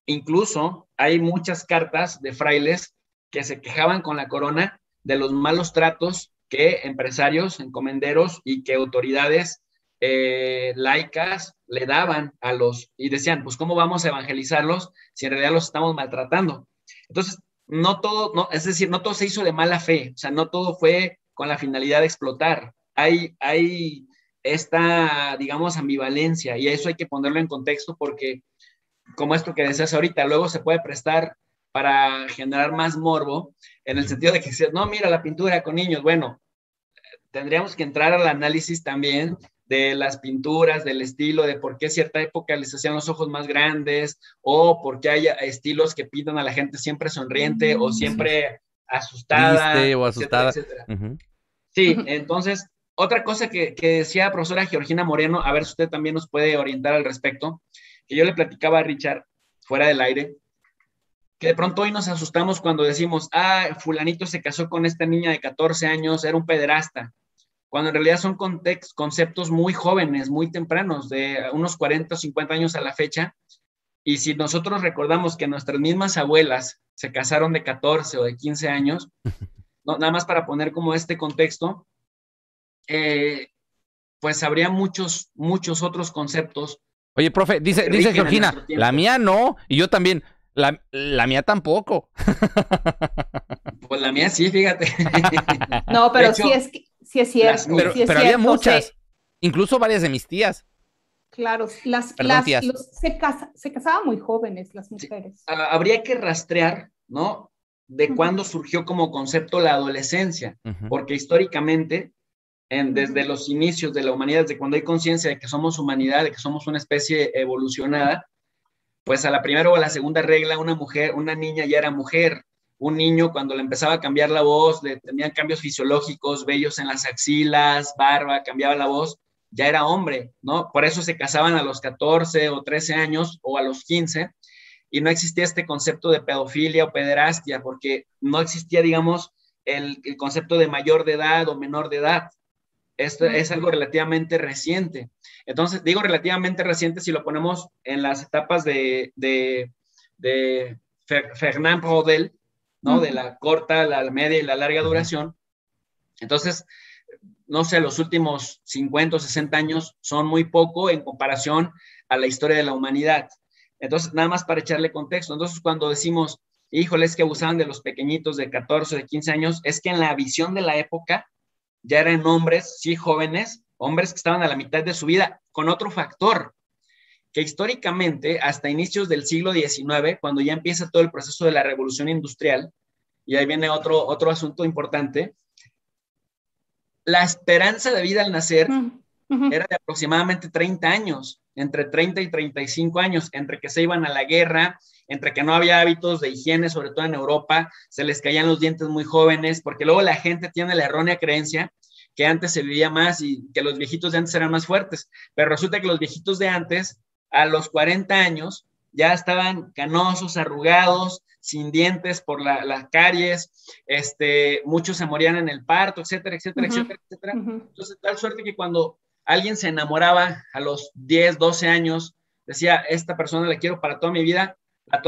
Incluso hay muchas cartas de frailes que se quejaban con la corona de los malos tratos que empresarios, encomenderos y que autoridades eh, laicas le daban a los y decían, pues cómo vamos a evangelizarlos si en realidad los estamos maltratando. Entonces, no todo, no, es decir, no todo se hizo de mala fe, o sea, no todo fue con la finalidad de explotar. Hay, hay esta, digamos, ambivalencia y eso hay que ponerlo en contexto porque, como esto que decías ahorita, luego se puede prestar para generar más morbo en el sentido de que si no, mira la pintura con niños, bueno, tendríamos que entrar al análisis también de las pinturas, del estilo, de por qué cierta época les hacían los ojos más grandes, o por qué hay estilos que pintan a la gente siempre sonriente o mm, siempre asustada. o asustada. Etcétera, Sí, entonces, otra cosa que, que decía la profesora Georgina Moreno, a ver si usted también nos puede orientar al respecto, que yo le platicaba a Richard fuera del aire, que de pronto hoy nos asustamos cuando decimos, ah, fulanito se casó con esta niña de 14 años, era un pederasta, cuando en realidad son conceptos muy jóvenes, muy tempranos, de unos 40 o 50 años a la fecha. Y si nosotros recordamos que nuestras mismas abuelas se casaron de 14 o de 15 años, no, nada más para poner como este contexto, eh, pues habría muchos, muchos otros conceptos. Oye, profe, dice, dice Georgina, la mía no, y yo también. La, mía tampoco. Pues la mía sí, fíjate. No, pero sí, es, cierto. pero, había muchas, incluso varias de mis tías. Claro, las, se, casaban muy jóvenes las mujeres. habría que rastrear, ¿no? De cuándo surgió como concepto la adolescencia, porque históricamente, desde los inicios de la humanidad, desde cuando hay conciencia de que somos humanidad, de que somos una especie evolucionada, pues a la primera o a la segunda regla una mujer, una niña ya era mujer. Un niño cuando le empezaba a cambiar la voz, le tenían cambios fisiológicos, vellos en las axilas, barba, cambiaba la voz, ya era hombre, ¿no? Por eso se casaban a los 14 o 13 años o a los 15 y no existía este concepto de pedofilia o pederastia porque no existía, digamos, el, el concepto de mayor de edad o menor de edad. Esto es algo relativamente reciente. Entonces, digo relativamente reciente si lo ponemos en las etapas de, de, Fernand Rodel, ¿no? De la corta, la media y la larga duración. Entonces, no sé, los últimos 50 o 60 años son muy poco en comparación a la historia de la humanidad. Entonces, nada más para echarle contexto. Entonces, cuando decimos, híjole, es que abusaban de los pequeñitos de 14 de 15 años, es que en la visión de la época ya eran hombres, sí, jóvenes, hombres que estaban a la mitad de su vida con otro factor, que históricamente, hasta inicios del siglo XIX, cuando ya empieza todo el proceso de la revolución industrial, y ahí viene otro, otro asunto importante, la esperanza de vida al nacer era de aproximadamente 30 años, entre 30 y 35 años, entre que se iban a la guerra, entre que no había hábitos de higiene, sobre todo en Europa, se les caían los dientes muy jóvenes, porque luego la gente tiene la errónea creencia que antes se vivía más y que los viejitos de antes eran más fuertes, pero resulta que los viejitos de antes, a los 40 años, ya estaban canosos, arrugados, sin dientes por las caries, este, muchos se morían en el parto, etcétera, etcétera, etcétera, etcétera. Entonces, tal suerte que cuando alguien se enamoraba a los 10, 12 años, decía, esta persona la quiero para toda mi vida, a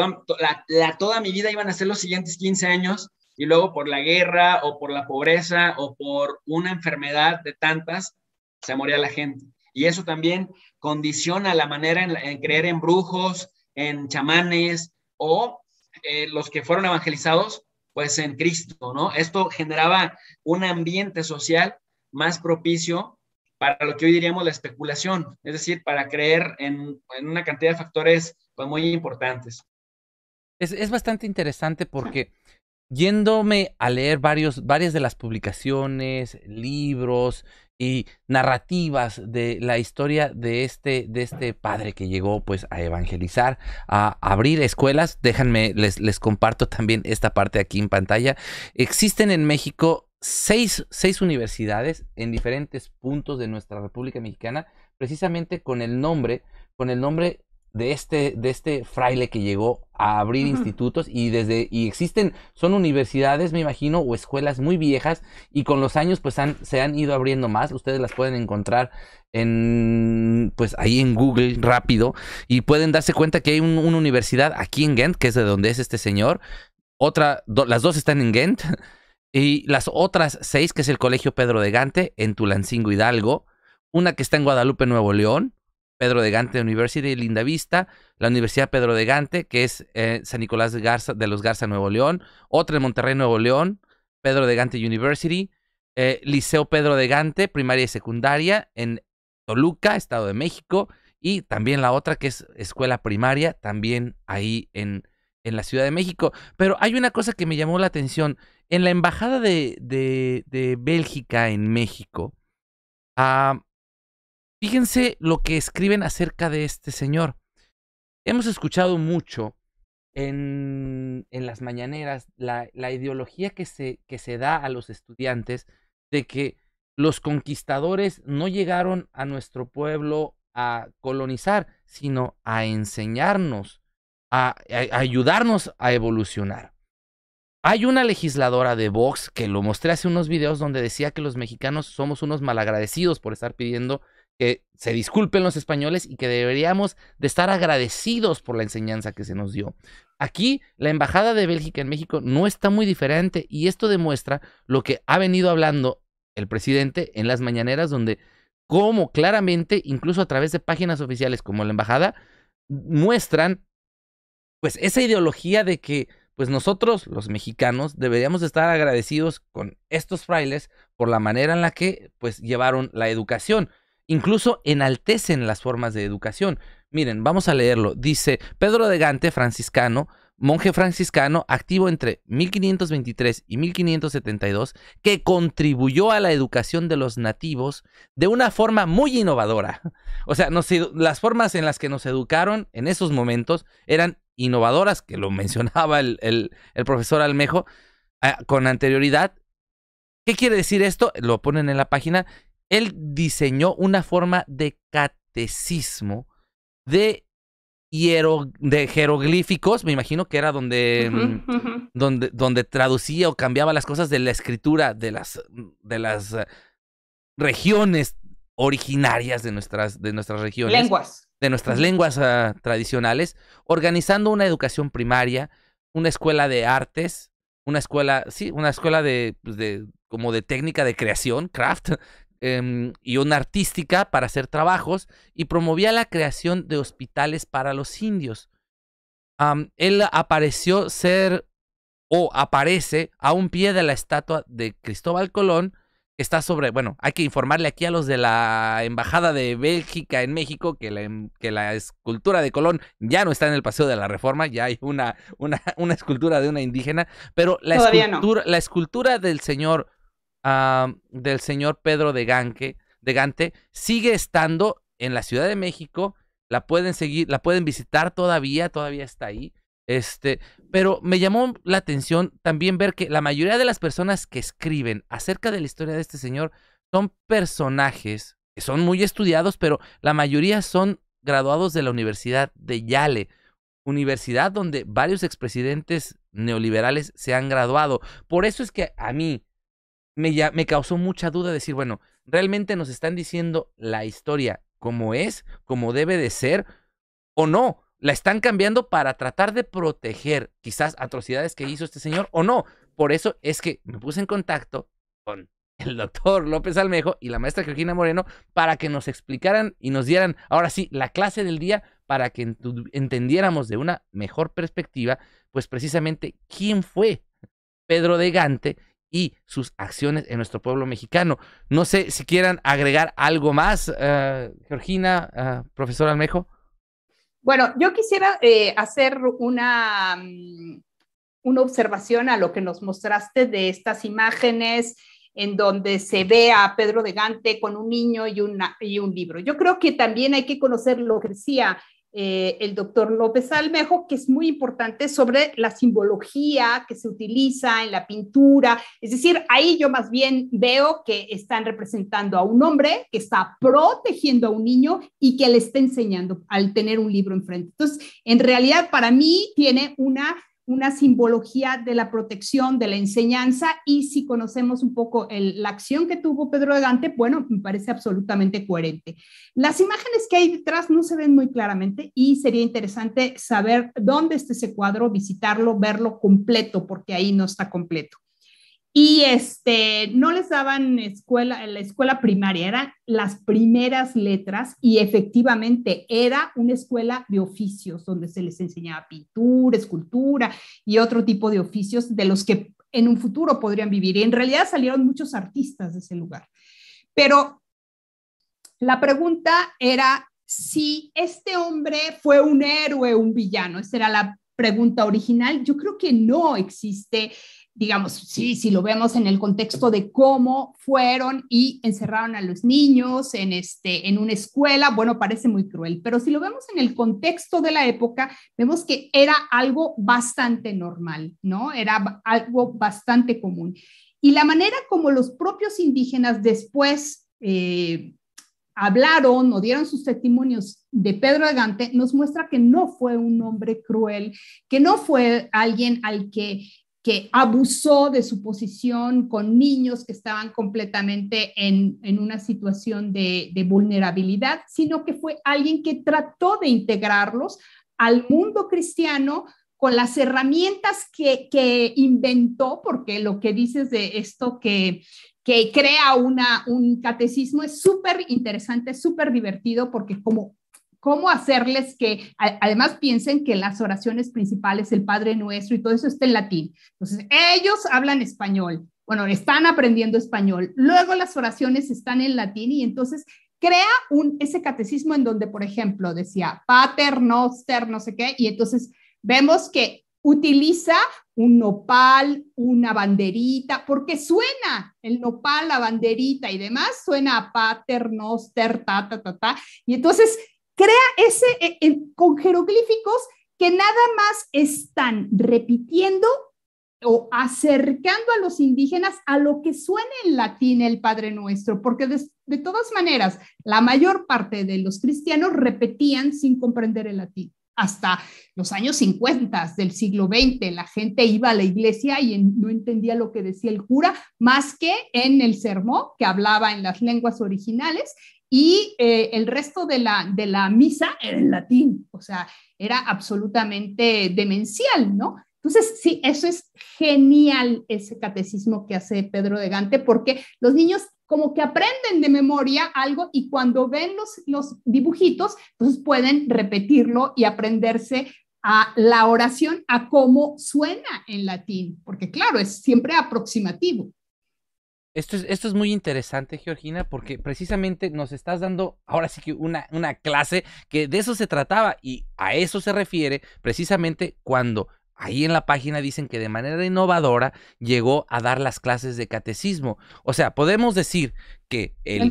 la, toda mi vida iban a ser los siguientes 15 años, y luego por la guerra o por la pobreza o por una enfermedad de tantas, se moría la gente. Y eso también condiciona la manera en, creer en brujos, en chamanes o eh, los que fueron evangelizados, pues en Cristo, ¿no? Esto generaba un ambiente social más propicio para lo que hoy diríamos la especulación, es decir, para creer en, una cantidad de factores pues, muy importantes. Es, es, bastante interesante porque yéndome a leer varios, varias de las publicaciones, libros y narrativas de la historia de este, de este padre que llegó pues a evangelizar, a abrir escuelas. Déjenme, les, les comparto también esta parte aquí en pantalla. Existen en México seis, seis universidades en diferentes puntos de nuestra República Mexicana, precisamente con el nombre, con el nombre de este, de este fraile que llegó a abrir institutos y desde, y existen, son universidades, me imagino, o escuelas muy viejas y con los años pues se han ido abriendo más. Ustedes las pueden encontrar en, pues ahí en Google rápido y pueden darse cuenta que hay una universidad aquí en Ghent, que es de donde es este señor. Otra, las dos están en Ghent y las otras seis, que es el Colegio Pedro de Gante en Tulancingo Hidalgo, una que está en Guadalupe, Nuevo León, Pedro de Gante University, Linda Vista, la Universidad Pedro de Gante, que es eh, San Nicolás de, Garza, de los Garza, Nuevo León, otra en Monterrey, Nuevo León, Pedro de Gante University, eh, Liceo Pedro de Gante, primaria y secundaria en Toluca, Estado de México, y también la otra que es escuela primaria, también ahí en, en la Ciudad de México. Pero hay una cosa que me llamó la atención, en la Embajada de, Bélgica en México, a ah, Fíjense lo que escriben acerca de este señor. Hemos escuchado mucho en, en las mañaneras la, ideología que se, que se da a los estudiantes de que los conquistadores no llegaron a nuestro pueblo a colonizar, sino a enseñarnos, a, a, ayudarnos a evolucionar. Hay una legisladora de Vox que lo mostré hace unos videos donde decía que los mexicanos somos unos malagradecidos por estar pidiendo que se disculpen los españoles y que deberíamos de estar agradecidos por la enseñanza que se nos dio. Aquí la Embajada de Bélgica en México no está muy diferente y esto demuestra lo que ha venido hablando el presidente en las mañaneras donde como claramente, incluso a través de páginas oficiales como la Embajada, muestran pues esa ideología de que pues nosotros los mexicanos deberíamos estar agradecidos con estos frailes por la manera en la que pues llevaron la educación incluso enaltecen las formas de educación. Miren, vamos a leerlo. Dice Pedro de Gante, franciscano, monje franciscano, activo entre 1523 y 1572, que contribuyó a la educación de los nativos de una forma muy innovadora. O sea, las formas en las que nos educaron en esos momentos eran innovadoras, que lo mencionaba el, profesor Almejo ah, con anterioridad. ¿Qué quiere decir esto? Lo ponen en la página él diseñó una forma de catecismo de, jeroglíficos, me imagino que era donde, mm, donde, donde traducía o cambiaba las cosas de la escritura de las, de las regiones originarias de nuestras, de nuestras regiones. Lenguas. De nuestras lenguas ah, tradicionales, organizando una educación primaria, una escuela de artes, una escuela, sí, una escuela de, pues, de como de técnica de creación, craft, Em, y una artística para hacer trabajos y promovía la creación de hospitales para los indios. él apareció ser o aparece a un pie de la estatua de Cristóbal Colón. Que está sobre, bueno, hay que informarle aquí a los de la Embajada de Bélgica en México que la, em, que la escultura de Colón ya no está en el Paseo de la Reforma, ya hay una, una, escultura de una indígena, pero la, la escultura del señor del señor Pedro de, de Gante sigue estando en la Ciudad de México. La pueden seguir, la pueden visitar todavía, todavía está ahí. Este, pero me llamó la atención también ver que la mayoría de las personas que escriben acerca de la historia de este señor son personajes que son muy estudiados, pero la mayoría son graduados de la Universidad de Yale, universidad donde varios expresidentes neoliberales se han graduado. Por eso es que a mí, me, ya, me causó mucha duda decir, bueno, ¿realmente nos están diciendo la historia como es, como debe de ser, o no? ¿La están cambiando para tratar de proteger quizás atrocidades que hizo este señor o no? Por eso es que me puse en contacto con el doctor López Almejo y la maestra Georgina Moreno para que nos explicaran y nos dieran, ahora sí, la clase del día para que entendiéramos de una mejor perspectiva, pues precisamente quién fue Pedro de Gante y sus acciones en nuestro pueblo mexicano. No sé si quieran agregar algo más, eh, Georgina, eh, profesor Almejo. Bueno, yo quisiera eh, hacer una, mm, una observación a lo que nos mostraste de estas imágenes en donde se ve a Pedro de Gante con un niño y, y un libro. Yo creo que también hay que conocer lo que decía eh, el doctor López Almejo, que es muy importante sobre la simbología que se utiliza en la pintura. Es decir, ahí yo más bien veo que están representando a un hombre que está protegiendo a un niño y que le está enseñando al tener un libro enfrente. Entonces, en realidad para mí tiene una una simbología de la protección, de la enseñanza, y si conocemos un poco la acción que tuvo Pedro de Dante, bueno, me parece absolutamente coherente. Las imágenes que hay detrás no se ven muy claramente y sería interesante saber dónde está ese cuadro, visitarlo, verlo completo, porque ahí no está completo. Y este, no les daban escuela, la escuela primaria, eran las primeras letras y efectivamente era una escuela de oficios donde se les enseñaba pintura, escultura y otro tipo de oficios de los que en un futuro podrían vivir. Y en realidad salieron muchos artistas de ese lugar. Pero la pregunta era si este hombre fue un héroe un villano. Esa era la pregunta original. Yo creo que no existe digamos, sí, si lo vemos en el contexto de cómo fueron y encerraron a los niños en, este, en una escuela, bueno, parece muy cruel, pero si lo vemos en el contexto de la época, vemos que era algo bastante normal, ¿no? Era algo bastante común. Y la manera como los propios indígenas después... Eh, hablaron o dieron sus testimonios de Pedro Gante nos muestra que no fue un hombre cruel, que no fue alguien al que que abusó de su posición con niños que estaban completamente en, una situación de, vulnerabilidad, sino que fue alguien que trató de integrarlos al mundo cristiano, con las herramientas que, inventó, porque lo que dices de esto que, crea una, un catecismo es súper interesante, súper divertido, porque como cómo hacerles que además piensen que las oraciones principales, el Padre Nuestro y todo eso está en latín. Entonces, ellos hablan español, bueno, están aprendiendo español, luego las oraciones están en latín y entonces crea un, ese catecismo en donde, por ejemplo, decía pater, noster, no sé qué, y entonces vemos que utiliza un nopal, una banderita, porque suena el nopal, la banderita y demás, suena a pater, noster, ta, ta, ta, ta. Y entonces Crea ese eh, con jeroglíficos que nada más están repitiendo o acercando a los indígenas a lo que suena en latín el Padre Nuestro, porque de, de todas maneras, la mayor parte de los cristianos repetían sin comprender el latín hasta los años 50 del siglo XX. La gente iba a la iglesia y no entendía lo que decía el cura, más que en el sermón que hablaba en las lenguas originales y eh, el resto de la, de la misa era en latín, o sea, era absolutamente demencial, ¿no? Entonces, sí, eso es genial, ese catecismo que hace Pedro de Gante, porque los niños como que aprenden de memoria algo y cuando ven los, los dibujitos, entonces pues pueden repetirlo y aprenderse a la oración a cómo suena en latín, porque claro, es siempre aproximativo. Esto es, esto es muy interesante, Georgina, porque precisamente nos estás dando ahora sí que una, una clase que de eso se trataba y a eso se refiere precisamente cuando ahí en la página dicen que de manera innovadora llegó a dar las clases de catecismo. O sea, podemos decir que el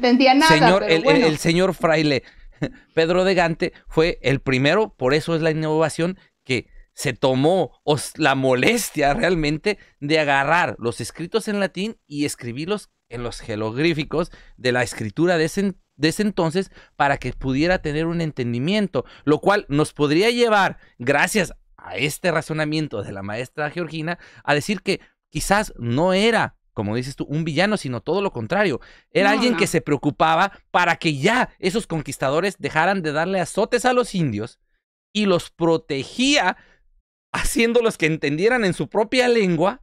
señor fraile Pedro de Gante fue el primero, por eso es la innovación que se tomó la molestia realmente de agarrar los escritos en latín y escribirlos en los jeroglíficos de la escritura de ese, de entonces para que pudiera tener un entendimiento, lo cual nos podría llevar, gracias a este razonamiento de la maestra Georgina, a decir que quizás no era como dices tú, un villano, sino todo lo contrario. Era alguien que se preocupaba para que ya esos conquistadores dejaran de darle azotes a los indios y los protegía haciéndolos que entendieran en su propia lengua,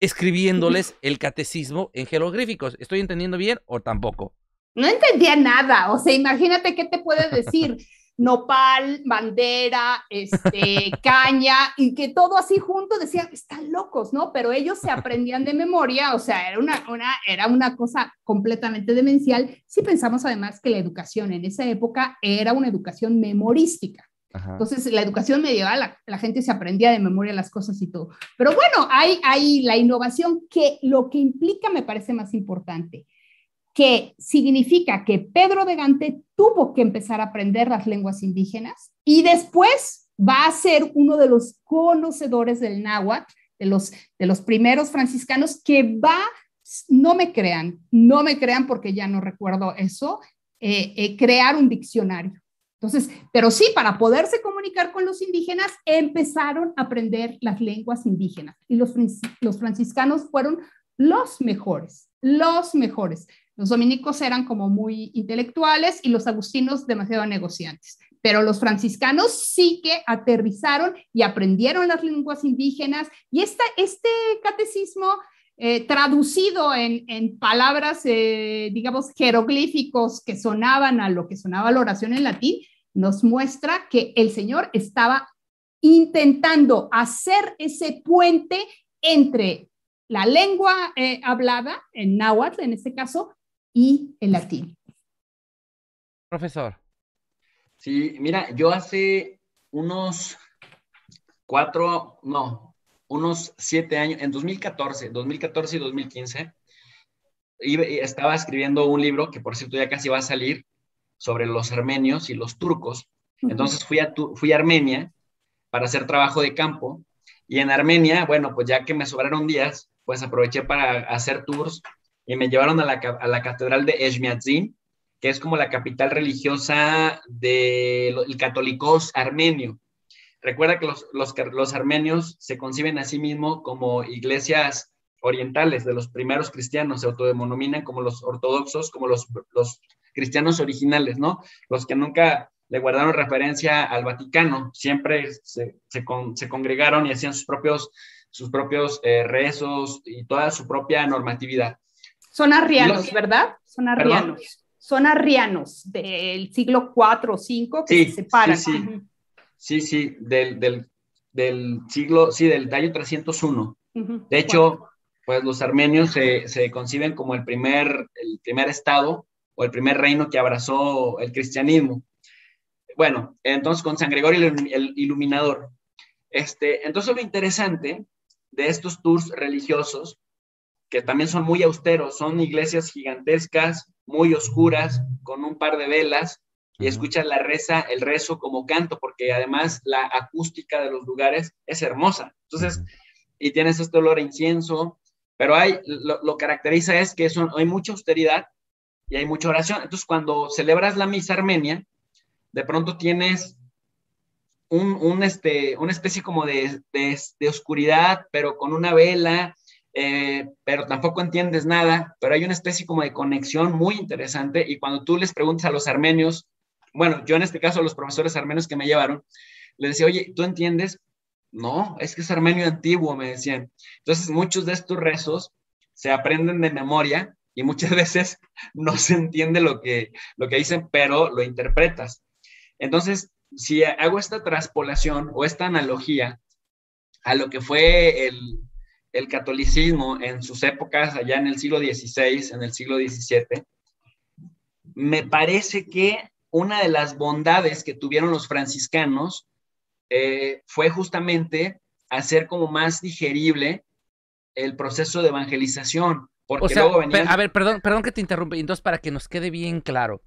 escribiéndoles el catecismo en jeroglíficos. ¿Estoy entendiendo bien o tampoco? No entendía nada, o sea, imagínate qué te puede decir. nopal, bandera, este, caña, y que todo así junto decían, están locos, ¿no? Pero ellos se aprendían de memoria, o sea, era una, era una cosa completamente demencial, si pensamos además que la educación en esa época era una educación memorística. Entonces, la educación medieval, la, gente se aprendía de memoria las cosas y todo. Pero bueno, hay, la innovación que lo que implica me parece más importante, que significa que Pedro de Gante tuvo que empezar a aprender las lenguas indígenas y después va a ser uno de los conocedores del náhuatl, de los, primeros franciscanos que va, no me crean, no me crean porque ya no recuerdo eso, eh, eh, crear un diccionario. Entonces, pero sí, para poderse comunicar con los indígenas, empezaron a aprender las lenguas indígenas y los, los franciscanos fueron los mejores, los mejores. Los dominicos eran como muy intelectuales y los agustinos demasiado negociantes, pero los franciscanos sí que aterrizaron y aprendieron las lenguas indígenas y esta, este catecismo eh, traducido en, en palabras, eh, digamos, jeroglíficos que sonaban a lo que sonaba la oración en latín, nos muestra que el Señor estaba intentando hacer ese puente entre la lengua eh, hablada, en náhuatl en este caso, y el latín. Profesor. Sí, mira, yo hace unos cuatro, no, unos siete años, en 2014, 2014 y 2015, estaba escribiendo un libro que por cierto ya casi va a salir, sobre los armenios y los turcos. Entonces fui a, fui a Armenia para hacer trabajo de campo y en Armenia, bueno, pues ya que me sobraron días, pues aproveché para hacer tours y me llevaron a la, catedral de Eshmiadzin, que es como la capital religiosa del de armenio. Recuerda que los, los, los, armenios se conciben a sí mismos como iglesias orientales de los primeros cristianos, se autodenominan como los ortodoxos, como los cristianos originales, ¿no? Los que nunca le guardaron referencia al Vaticano, siempre se, congregaron y hacían sus propios, sus propios eh, rezos y toda su propia normatividad. Son arrianos, ¿verdad? Son arrianos. Son arrianos del siglo IV o V que se separan. Sí, sí, sí, del, del, siglo, sí, del año 301. De hecho, pues los armenios se, se conciben como el primer, el primer estado o el primer reino que abrazó el cristianismo. Bueno, entonces con San Gregorio el Iluminador. Este, entonces lo interesante de estos tours religiosos, que también son muy austeros, son iglesias gigantescas, muy oscuras, con un par de velas, y escuchas la reza, el rezo como canto, porque además la acústica de los lugares es hermosa. Entonces, y tienes este olor a incienso, pero hay, lo, lo caracteriza es que hay mucha austeridad, y hay mucha oración. Entonces, cuando celebras la misa armenia, de pronto tienes un, este, una especie como de, oscuridad, pero con una vela, eh, pero tampoco entiendes nada, pero hay una especie como de conexión muy interesante y cuando tú les preguntas a los armenios, bueno, yo en este caso a los profesores armenios que me llevaron, les decía, oye, ¿tú entiendes? No, es que es armenio antiguo, me decían. Entonces, muchos de estos rezos se aprenden de memoria y muchas veces no se entiende lo que, lo que dicen, pero lo interpretas. Entonces, si hago esta traspolación o esta analogía a lo que fue el, catolicismo en sus épocas, allá en el siglo XVI, en el siglo XVII, me parece que una de las bondades que tuvieron los franciscanos eh, fue justamente hacer como más digerible el proceso de evangelización. A ver, perdón, perdón que te interrumpe. Entonces, para que nos quede bien claro.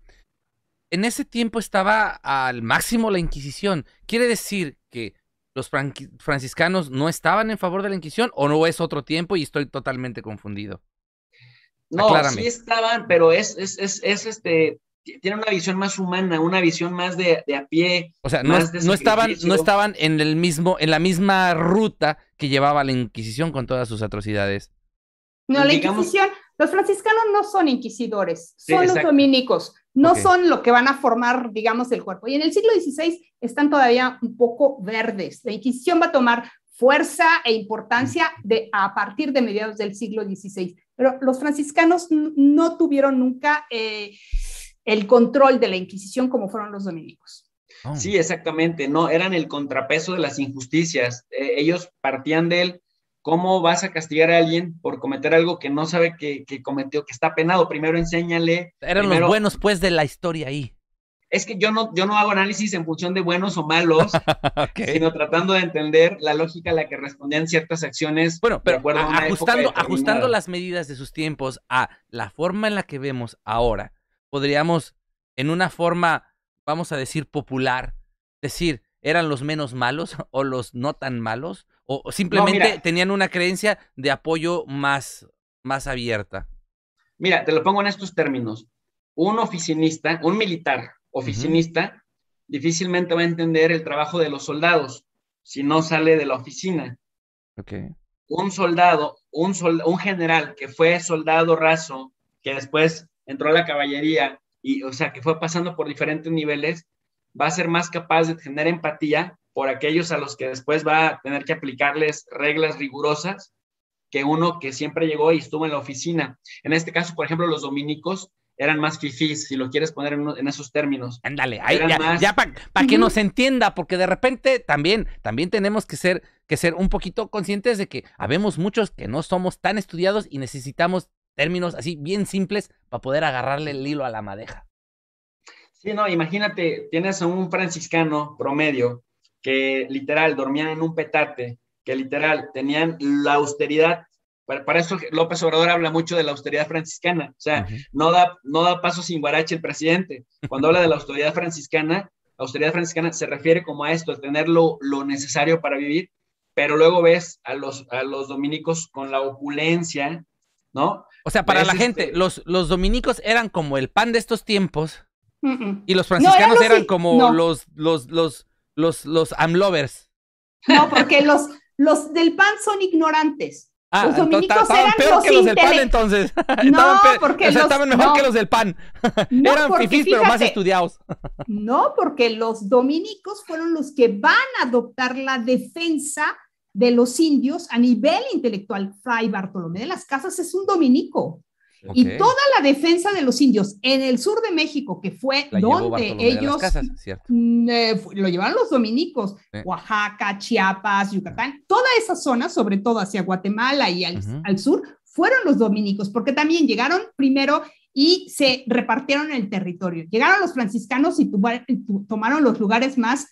En ese tiempo estaba al máximo la Inquisición. Quiere decir que los franciscanos no estaban en favor de la Inquisición o no es otro tiempo y estoy totalmente confundido. No, sí estaban, pero es, es, es, es este, tiene una visión más humana, una visión más de, a pie. O sea, no, no, estaban, no estaban en el mismo, en la misma ruta que llevaba la Inquisición con todas sus atrocidades. No, la Inquisición, los franciscanos no son inquisidores, son los dominicos, no son lo que van a formar, digamos, el cuerpo. Y en el siglo XVI están todavía un poco verdes. La Inquisición va a tomar fuerza e importancia de, a partir de mediados del siglo XVI. Pero los franciscanos no tuvieron nunca eh, el control de la Inquisición como fueron los dominicos. Sí, exactamente, no, eran el contrapeso de las injusticias. E, ellos partían de él. ¿Cómo vas a castigar a alguien por cometer algo que no sabe que, cometió, que está penado? Primero enséñale. Eran los buenos, pues, de la historia ahí. Es que yo no, yo no hago análisis en función de buenos o malos, sino tratando de entender la lógica a la que respondían ciertas acciones. Bueno, pero ajustando las medidas de sus tiempos a la forma en la que vemos ahora, podríamos, en una forma, vamos a decir, popular, decir, eran los menos malos o los no tan malos? ¿O, simplemente tenían una creencia de apoyo más, más abierta? Mira, te lo pongo en estos términos. Un oficinista, un militar oficinista, difícilmente va a entender el trabajo de los soldados si no sale de la oficina. Un soldado, un, un general que fue soldado raso, que después entró a la caballería y, o sea, que fue pasando por diferentes niveles, va a ser más capaz de generar empatía por aquellos a los que después va a tener que aplicarles reglas rigurosas que uno que siempre llegó y estuvo en la oficina. En este caso, por ejemplo, los dominicos eran más fifís, si lo quieres poner en, esos términos. Ándale, ya, ya para que nos entienda, porque de repente también, también tenemos que ser, que ser un poquito conscientes de que habemos muchos que no somos tan estudiados y necesitamos términos así bien simples para poder agarrarle el hilo a la madeja imagínate, tienes a un franciscano promedio que literal dormían en un petate, que literal tenían la austeridad. Para, eso López Obrador habla mucho de la austeridad franciscana. O sea, no, da, no da paso sin guarache el presidente. Cuando habla de la austeridad franciscana, la austeridad franciscana se refiere como a esto, a tener lo, necesario para vivir, pero luego ves a los, a los dominicos con la opulencia, ¿no? O sea, para la gente, este los, los dominicos eran como el pan de estos tiempos y los franciscanos eran, como los, los, los, los, amlovers. No, porque los, los del PAN son ignorantes. Ah, los dominicos eran peor que los del PAN entonces. No, porque los, estaban mejor que los del PAN. eran fifís, pero más estudiados. no, porque los dominicos fueron los que van a adoptar la defensa de los indios a nivel intelectual. Fray Bartolomé de las Casas es un dominico. Y toda la defensa de los indios en el sur de México, que fue donde ellos mm, eh, lo llevaron los dominicos, Oaxaca, Chiapas, Yucatán, toda esa zona, sobre todo hacia Guatemala y al, sur, fueron los dominicos, porque también llegaron primero y se repartieron el territorio. Llegaron los franciscanos y, tomaron los lugares más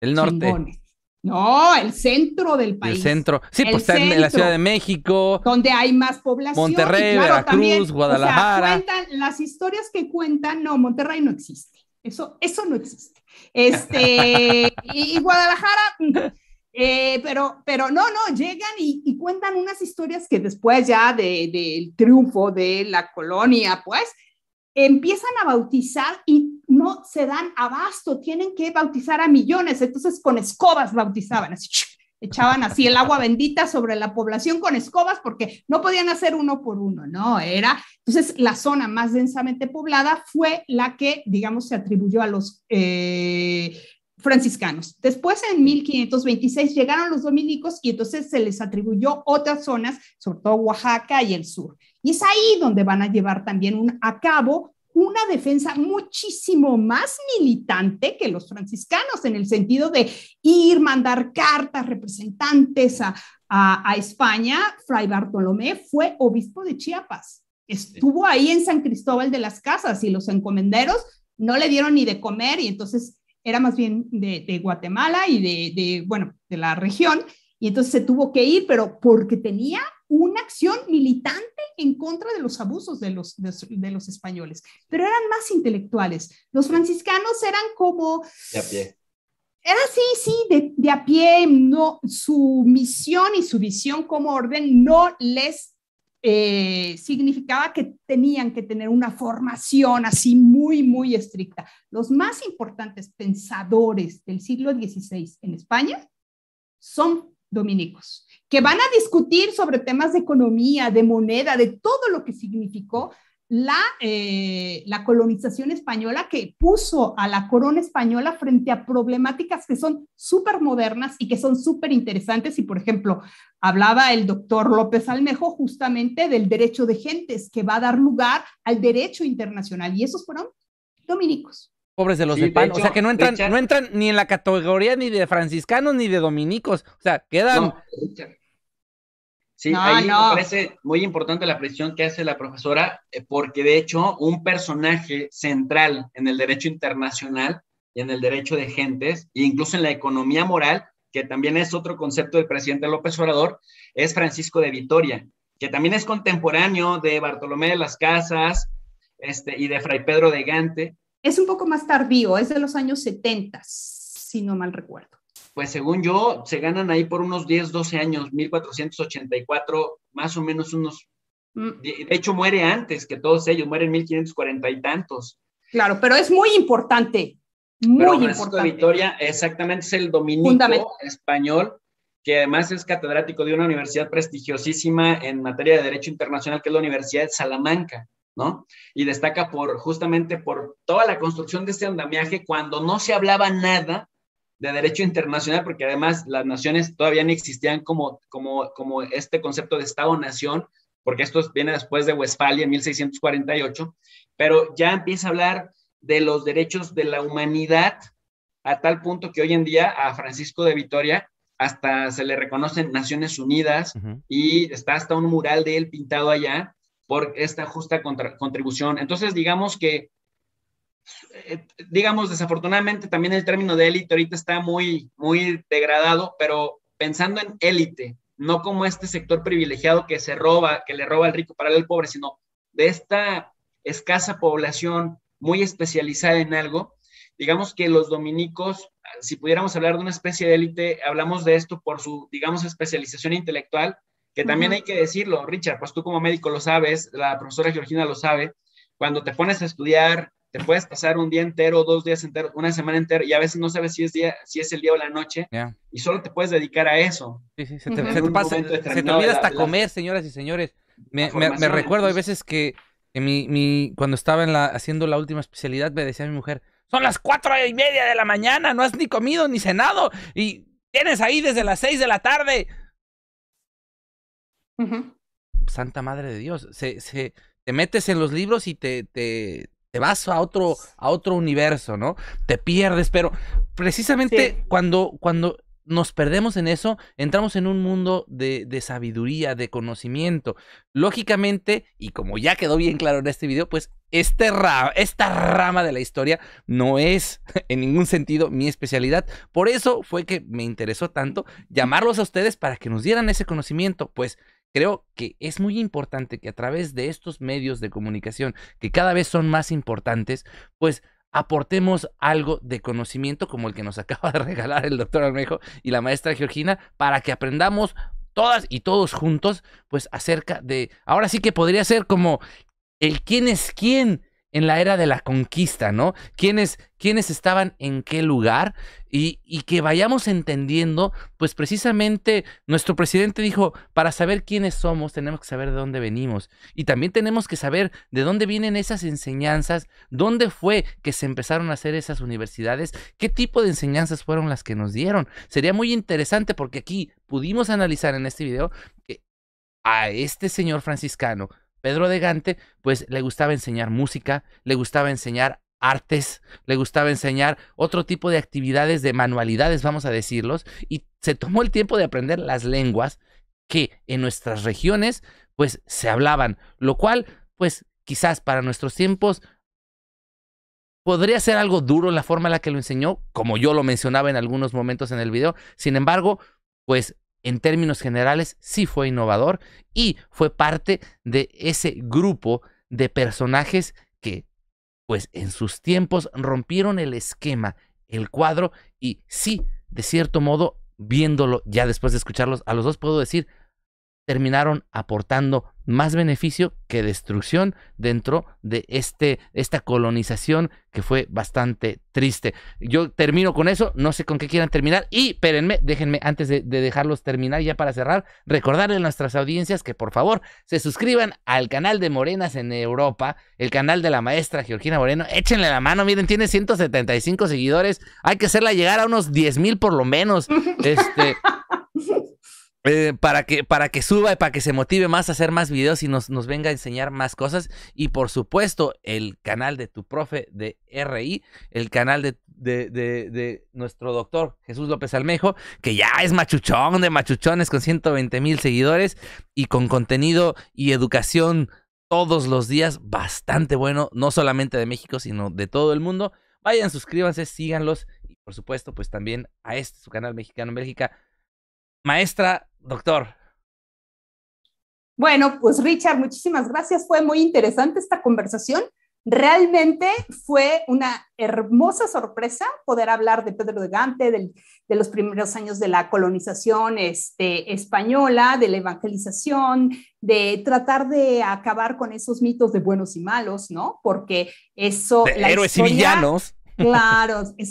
el norte. No, el centro del país. El centro. Sí, pues está en la Ciudad de México. Donde hay más población. Monterrey, Veracruz, Guadalajara. cuentan, las historias que cuentan, no, Monterrey no existe. Eso, eso no existe. Este, y, Guadalajara, eh, pero, pero no, no, llegan y, cuentan unas historias que después ya del triunfo de la colonia, pues, empiezan a bautizar y no se dan abasto, tienen que bautizar a millones, entonces con escobas bautizaban, así, echaban así el agua bendita sobre la población con escobas porque no podían hacer uno por uno, ¿no? Era, entonces la zona más densamente poblada fue la que, digamos, se atribuyó a los... Eh, franciscanos. Después, en 1526, llegaron los dominicos y entonces se les atribuyó otras zonas, sobre todo Oaxaca y el sur. Y es ahí donde van a llevar también a cabo una defensa muchísimo más militante que los franciscanos, en el sentido de ir, mandar cartas, representantes a, a, España. Fray Bartolomé fue obispo de Chiapas, estuvo ahí en San Cristóbal de las Casas y los encomenderos no le dieron ni de comer y entonces era más bien de, Guatemala y de, de, bueno, de la región. Y entonces se tuvo que ir, pero porque tenía una acción militante en contra de los abusos de los, de, los españoles, pero eran más intelectuales. Los franciscanos eran como... De a pie. Era así, sí, de, a pie, no, su misión y su visión como orden no les eh, significaba que tenían que tener una formación así muy, muy estricta. Los más importantes pensadores del siglo XVI en España son dominicos, que van a discutir sobre temas de economía, de moneda, de todo lo que significó la, eh, colonización española que puso a la corona española frente a problemáticas que son súper modernas y que son súper interesantes. Y, por ejemplo, hablaba el doctor López Almejo justamente del derecho de gentes que va a dar lugar al derecho internacional. Y esos fueron dominicos. Pobres de los de o sea, que no entran, no entran ni en la categoría ni de franciscanos ni de dominicos. O sea, quedan. sí, ahí me parece muy importante la presión que hace la profesora, eh, porque de hecho, un personaje central en el derecho internacional y en el derecho de gentes, e incluso en la economía moral, que también es otro concepto del presidente López Obrador, es Francisco de Vitoria, que también es contemporáneo de Bartolomé de las Casas este, y de Fray Pedro de Gante, es un poco más tardío, es de los años 70, si no mal recuerdo. Pues según yo, se ganan ahí por unos 10, 12 años, 1484, más o menos unos... Mm. De hecho, muere antes que todos ellos, mueren 1540 y tantos. Claro, pero es muy importante, muy pero importante. Vitoria, exactamente, es el dominico español que además es catedrático de una universidad prestigiosísima en materia de Derecho Internacional, que es la Universidad de Salamanca. ¿no? Y destaca por justamente por toda la construcción de este andamiaje cuando no se hablaba nada de derecho internacional, porque además las naciones todavía no existían como, como, como este concepto de Estado-nación, porque esto viene después de Westfalia en 1648, pero ya empieza a hablar de los derechos de la humanidad a tal punto que hoy en día a Francisco de Vitoria hasta se le reconocen Naciones Unidas y está hasta un mural de él pintado allá por esta justa contribución. Entonces, digamos que, eh, digamos, desafortunadamente también el término de élite ahorita está muy, muy degradado, pero pensando en élite, no como este sector privilegiado que se roba, que le roba al rico para el pobre, sino de esta escasa población muy especializada en algo, digamos que los dominicos, si pudiéramos hablar de una especie de élite, hablamos de esto por su, digamos, especialización intelectual, que también hay que decirlo, Richard, pues tú como médico lo sabes, la profesora Georgina lo sabe, cuando te pones a estudiar, te puedes pasar un día entero, dos días enteros, una semana entera, y a veces no sabes si es, día, si es el día o la noche, y solo te puedes dedicar a eso. Sí, sí, se te, pasa, se te olvida hasta comer, señoras y señores. Me, recuerdo, hay veces que, cuando estaba la, haciendo la última especialidad, me decía mi mujer, son las cuatro y media de la mañana, no has ni comido ni cenado, y tienes ahí desde las seis de la tarde. Santa madre de Dios. Se, te metes en los libros y te, te, vas a otro, a otro universo, ¿no? Te pierdes, pero precisamente cuando, cuando nos perdemos en eso, entramos en un mundo de, de, sabiduría, de conocimiento. Lógicamente, y como ya quedó bien claro en este video, pues este esta rama de la historia no es en ningún sentido mi especialidad. Por eso fue que me interesó tanto llamarlos a ustedes para que nos dieran ese conocimiento, pues Creo que es muy importante que a través de estos medios de comunicación, que cada vez son más importantes, pues aportemos algo de conocimiento como el que nos acaba de regalar el doctor Almejo y la maestra Georgina para que aprendamos todas y todos juntos, pues acerca de, ahora sí que podría ser como el quién es quién en la era de la conquista, ¿no? ¿Quiénes, quiénes estaban en qué lugar? Y, que vayamos entendiendo, pues precisamente nuestro presidente dijo, para saber quiénes somos tenemos que saber de dónde venimos. Y también tenemos que saber de dónde vienen esas enseñanzas, dónde fue que se empezaron a hacer esas universidades, qué tipo de enseñanzas fueron las que nos dieron. Sería muy interesante porque aquí pudimos analizar en este video que a este señor franciscano Pedro de Gante, pues le gustaba enseñar música, le gustaba enseñar artes, le gustaba enseñar otro tipo de actividades, de manualidades, vamos a decirlos, y se tomó el tiempo de aprender las lenguas que en nuestras regiones, pues se hablaban, lo cual, pues quizás para nuestros tiempos podría ser algo duro la forma en la que lo enseñó, como yo lo mencionaba en algunos momentos en el video, sin embargo, pues en términos generales, sí fue innovador y fue parte de ese grupo de personajes que, pues en sus tiempos, rompieron el esquema, el cuadro y sí, de cierto modo, viéndolo ya después de escucharlos a los dos, puedo decir, terminaron aportando más beneficio que destrucción dentro de este, esta colonización que fue bastante triste. Yo termino con eso, no sé con qué quieran terminar y espérenme, déjenme antes de, dejarlos terminar ya para cerrar, recordarles a nuestras audiencias que por favor se suscriban al canal de Morenas en Europa, el canal de la maestra Georgina Moreno, échenle la mano, miren, tiene 175 seguidores, hay que hacerla llegar a unos 10 mil por lo menos. Este, eh, para, que, para que suba y para que se motive más a hacer más videos y nos, nos venga a enseñar más cosas. Y por supuesto, el canal de tu profe de RI, el canal de, de, nuestro doctor Jesús López Almejo, que ya es machuchón de machuchones con 120 mil seguidores y con contenido y educación todos los días bastante bueno, no solamente de México, sino de todo el mundo. Vayan, suscríbanse, síganlos y por supuesto, pues también a este, su canal mexicano en Bélgica. Maestra Doctor. Bueno, pues Richard, muchísimas gracias. Fue muy interesante esta conversación. Realmente fue una hermosa sorpresa poder hablar de Pedro de Gante, de los primeros años de la colonización este, española, de la evangelización, de tratar de acabar con esos mitos de buenos y malos, ¿no? Porque eso... héroes y villanos. Claro, es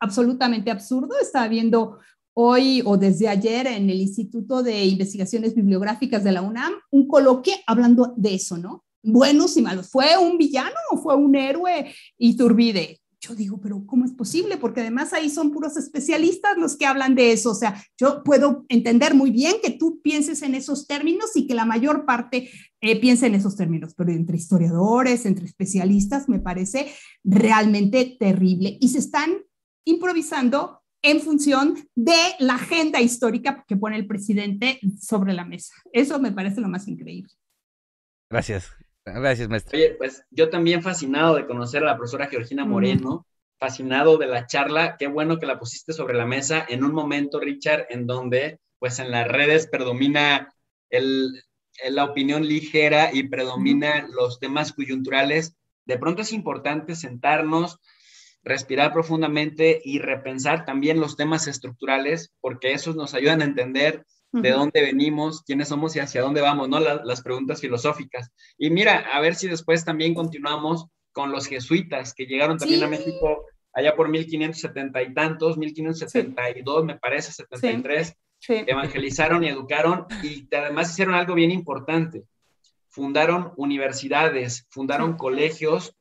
absolutamente absurdo. Estaba viendo hoy o desde ayer en el Instituto de Investigaciones Bibliográficas de la UNAM un coloquio hablando de eso, ¿no? Buenos y malos. ¿Fue un villano o fue un héroe Y Turbide. Yo digo, pero ¿cómo es posible? Porque además ahí son puros especialistas los que hablan de eso. O sea, yo puedo entender muy bien que tú pienses en esos términos y que la mayor parte eh, piense en esos términos, pero entre historiadores, entre especialistas, me parece realmente terrible. Y se están improvisando en función de la agenda histórica que pone el presidente sobre la mesa. Eso me parece lo más increíble. Gracias. Gracias, maestro. Oye, pues yo también fascinado de conocer a la profesora Georgina Moreno, fascinado de la charla. Qué bueno que la pusiste sobre la mesa en un momento, Richard, en donde pues en las redes predomina la opinión ligera y predomina los temas coyunturales. De pronto es importante sentarnos, respirar profundamente y repensar también los temas estructurales, porque esos nos ayudan a entender de dónde venimos, quiénes somos y hacia dónde vamos, ¿no? las preguntas filosóficas. Y mira, a ver si después también continuamos con los jesuitas que llegaron también a México allá por 1570 y tantos, 1572 me parece, 73, evangelizaron y educaron y además hicieron algo bien importante. Fundaron universidades, fundaron colegios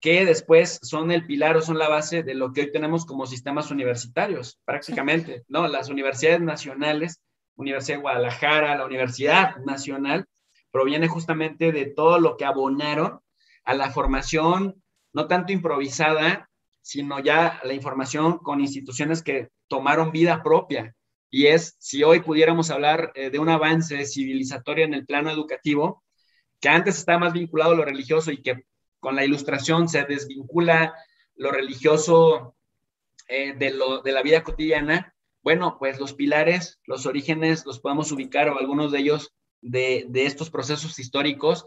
que después son el pilar o son la base de lo que hoy tenemos como sistemas universitarios, prácticamente, ¿no? Las universidades nacionales, Universidad de Guadalajara, la Universidad Nacional, proviene justamente de todo lo que abonaron a la formación, no tanto improvisada, sino ya la información con instituciones que tomaron vida propia. Y es, si hoy pudiéramos hablar eh, de un avance civilizatorio en el plano educativo, que antes estaba más vinculado a lo religioso y que con la ilustración se desvincula lo religioso eh, de, la vida cotidiana, bueno, pues los pilares, los orígenes, los podemos ubicar o algunos de ellos de, estos procesos históricos.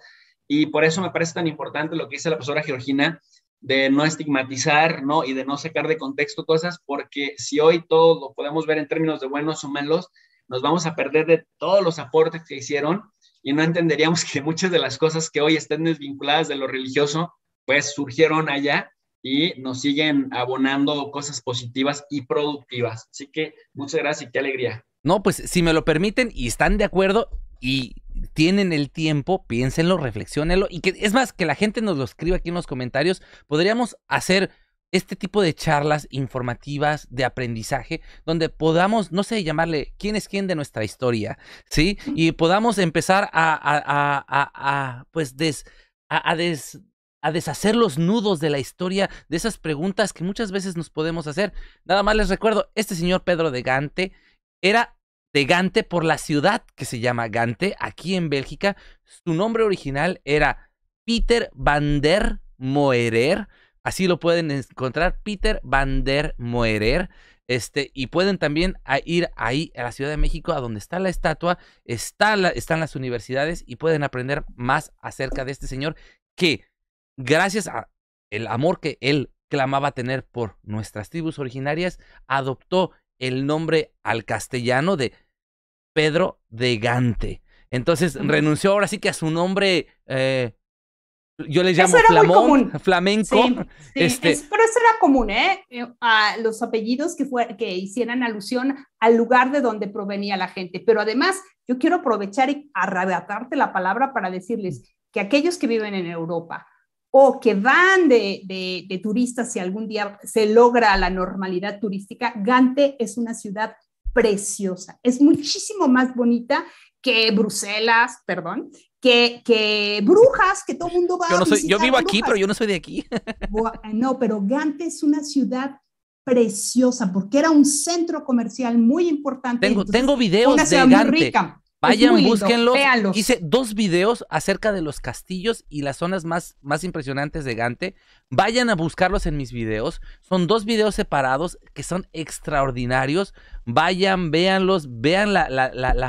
Y por eso me parece tan importante lo que dice la profesora Georgina de no estigmatizar, ¿no? Y de no sacar de contexto cosas, porque si hoy todo lo podemos ver en términos de buenos o malos, nos vamos a perder de todos los aportes que hicieron y no entenderíamos que muchas de las cosas que hoy estén desvinculadas de lo religioso, pues surgieron allá y nos siguen abonando cosas positivas y productivas. Así que muchas gracias y qué alegría. No, pues si me lo permiten y están de acuerdo y tienen el tiempo, piénsenlo, reflexionenlo y que es más que la gente nos lo escriba aquí en los comentarios, podríamos hacer este tipo de charlas informativas de aprendizaje donde podamos, no sé, llamarle quién es quién de nuestra historia, ¿sí? Y podamos empezar a, pues, a, deshacer los nudos de la historia, de esas preguntas que muchas veces nos podemos hacer. Nada más les recuerdo, este señor Pedro de Gante era de Gante por la ciudad que se llama Gante, aquí en Bélgica. Su nombre original era Peter van der Moerer Así lo pueden encontrar Peter Van der Moerer. Este, y pueden también ir ahí a la Ciudad de México, a donde está la estatua, está están las universidades y pueden aprender más acerca de este señor que gracias al amor que él clamaba tener por nuestras tribus originarias, adoptó el nombre al castellano de Pedro de Gante. Entonces renunció ahora sí que a su nombre eh, yo les llamo flamón, flamenco. Este pero eso era común, ¿eh? eh a los apellidos que, que hicieran alusión al lugar de donde provenía la gente. Pero además, yo quiero aprovechar y arrebatarte la palabra para decirles que aquellos que viven en Europa o que van de, de, de turistas si algún día se logra la normalidad turística, Gante es una ciudad preciosa. Es muchísimo más bonita que Bruselas, perdón, que, Brujas, que todo mundo va yo a Yo vivo aquí, pero yo no soy de aquí. Eh, no, pero Gante es una ciudad preciosa porque era un centro comercial muy importante. Tengo, tengo videos de Gante. Rica. Vayan, búsquenlos. Hice dos videos acerca de los castillos y las zonas más, más impresionantes de Gante. Vayan a buscarlos en mis videos. Son dos videos separados que son extraordinarios. Vayan, véanlos, vean la,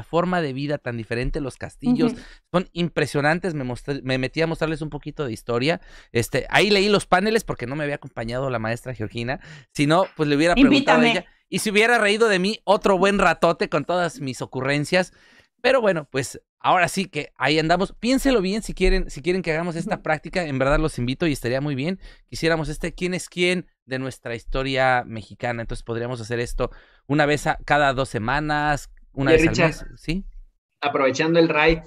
forma de vida tan diferente los castillos. Son impresionantes. Me, metí a mostrarles un poquito de historia. Este, ahí leí los paneles porque no me había acompañado la maestra Georgina. Si no, pues le hubiera preguntado a ella. Y si hubiera reído de mí otro buen ratote con todas mis ocurrencias. Pero bueno, pues ahora sí que ahí andamos. Piénselo bien si quieren, si quieren que hagamos esta práctica, en verdad los invito y estaría muy bien. Quisiéramos este quién es quién de nuestra historia mexicana. Entonces podríamos hacer esto una vez a, cada dos semanas, una vez al ¿sí? Aprovechando el ride,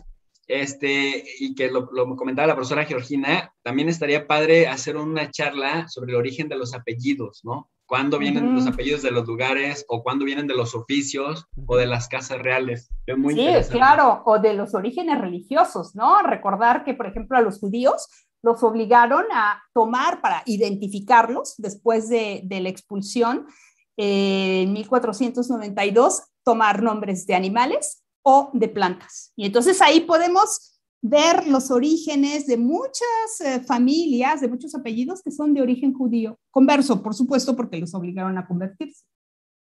este, y que lo, lo comentaba la profesora Georgina, también estaría padre hacer una charla sobre el origen de los apellidos, ¿no? cuándo vienen los apellidos de los lugares o cuándo vienen de los oficios o de las casas reales. Es muy sí, claro, o de los orígenes religiosos, ¿no? Recordar que, por ejemplo, a los judíos los obligaron a tomar para identificarlos después de, la expulsión eh, en 1492, tomar nombres de animales o de plantas. Y entonces ahí podemos ver los orígenes de muchas eh, familias, de muchos apellidos que son de origen judío, converso, por supuesto, porque los obligaron a convertirse.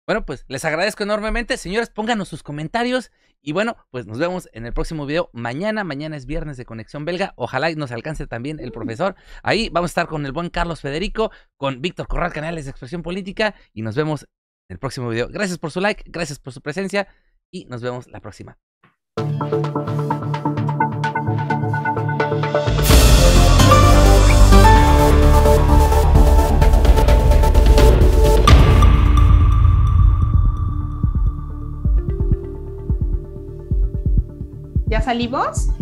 Bueno, pues les agradezco enormemente. Señores, pónganos sus comentarios. Y bueno, pues nos vemos en el próximo video mañana. Mañana es viernes de Conexión Belga. Ojalá nos alcance también el mm. profesor. Ahí vamos a estar con el buen Carlos Federico, con Víctor Corral, Canales de Expresión Política. Y nos vemos en el próximo video. Gracias por su like, gracias por su presencia. Y nos vemos la próxima. ¿Ya salimos?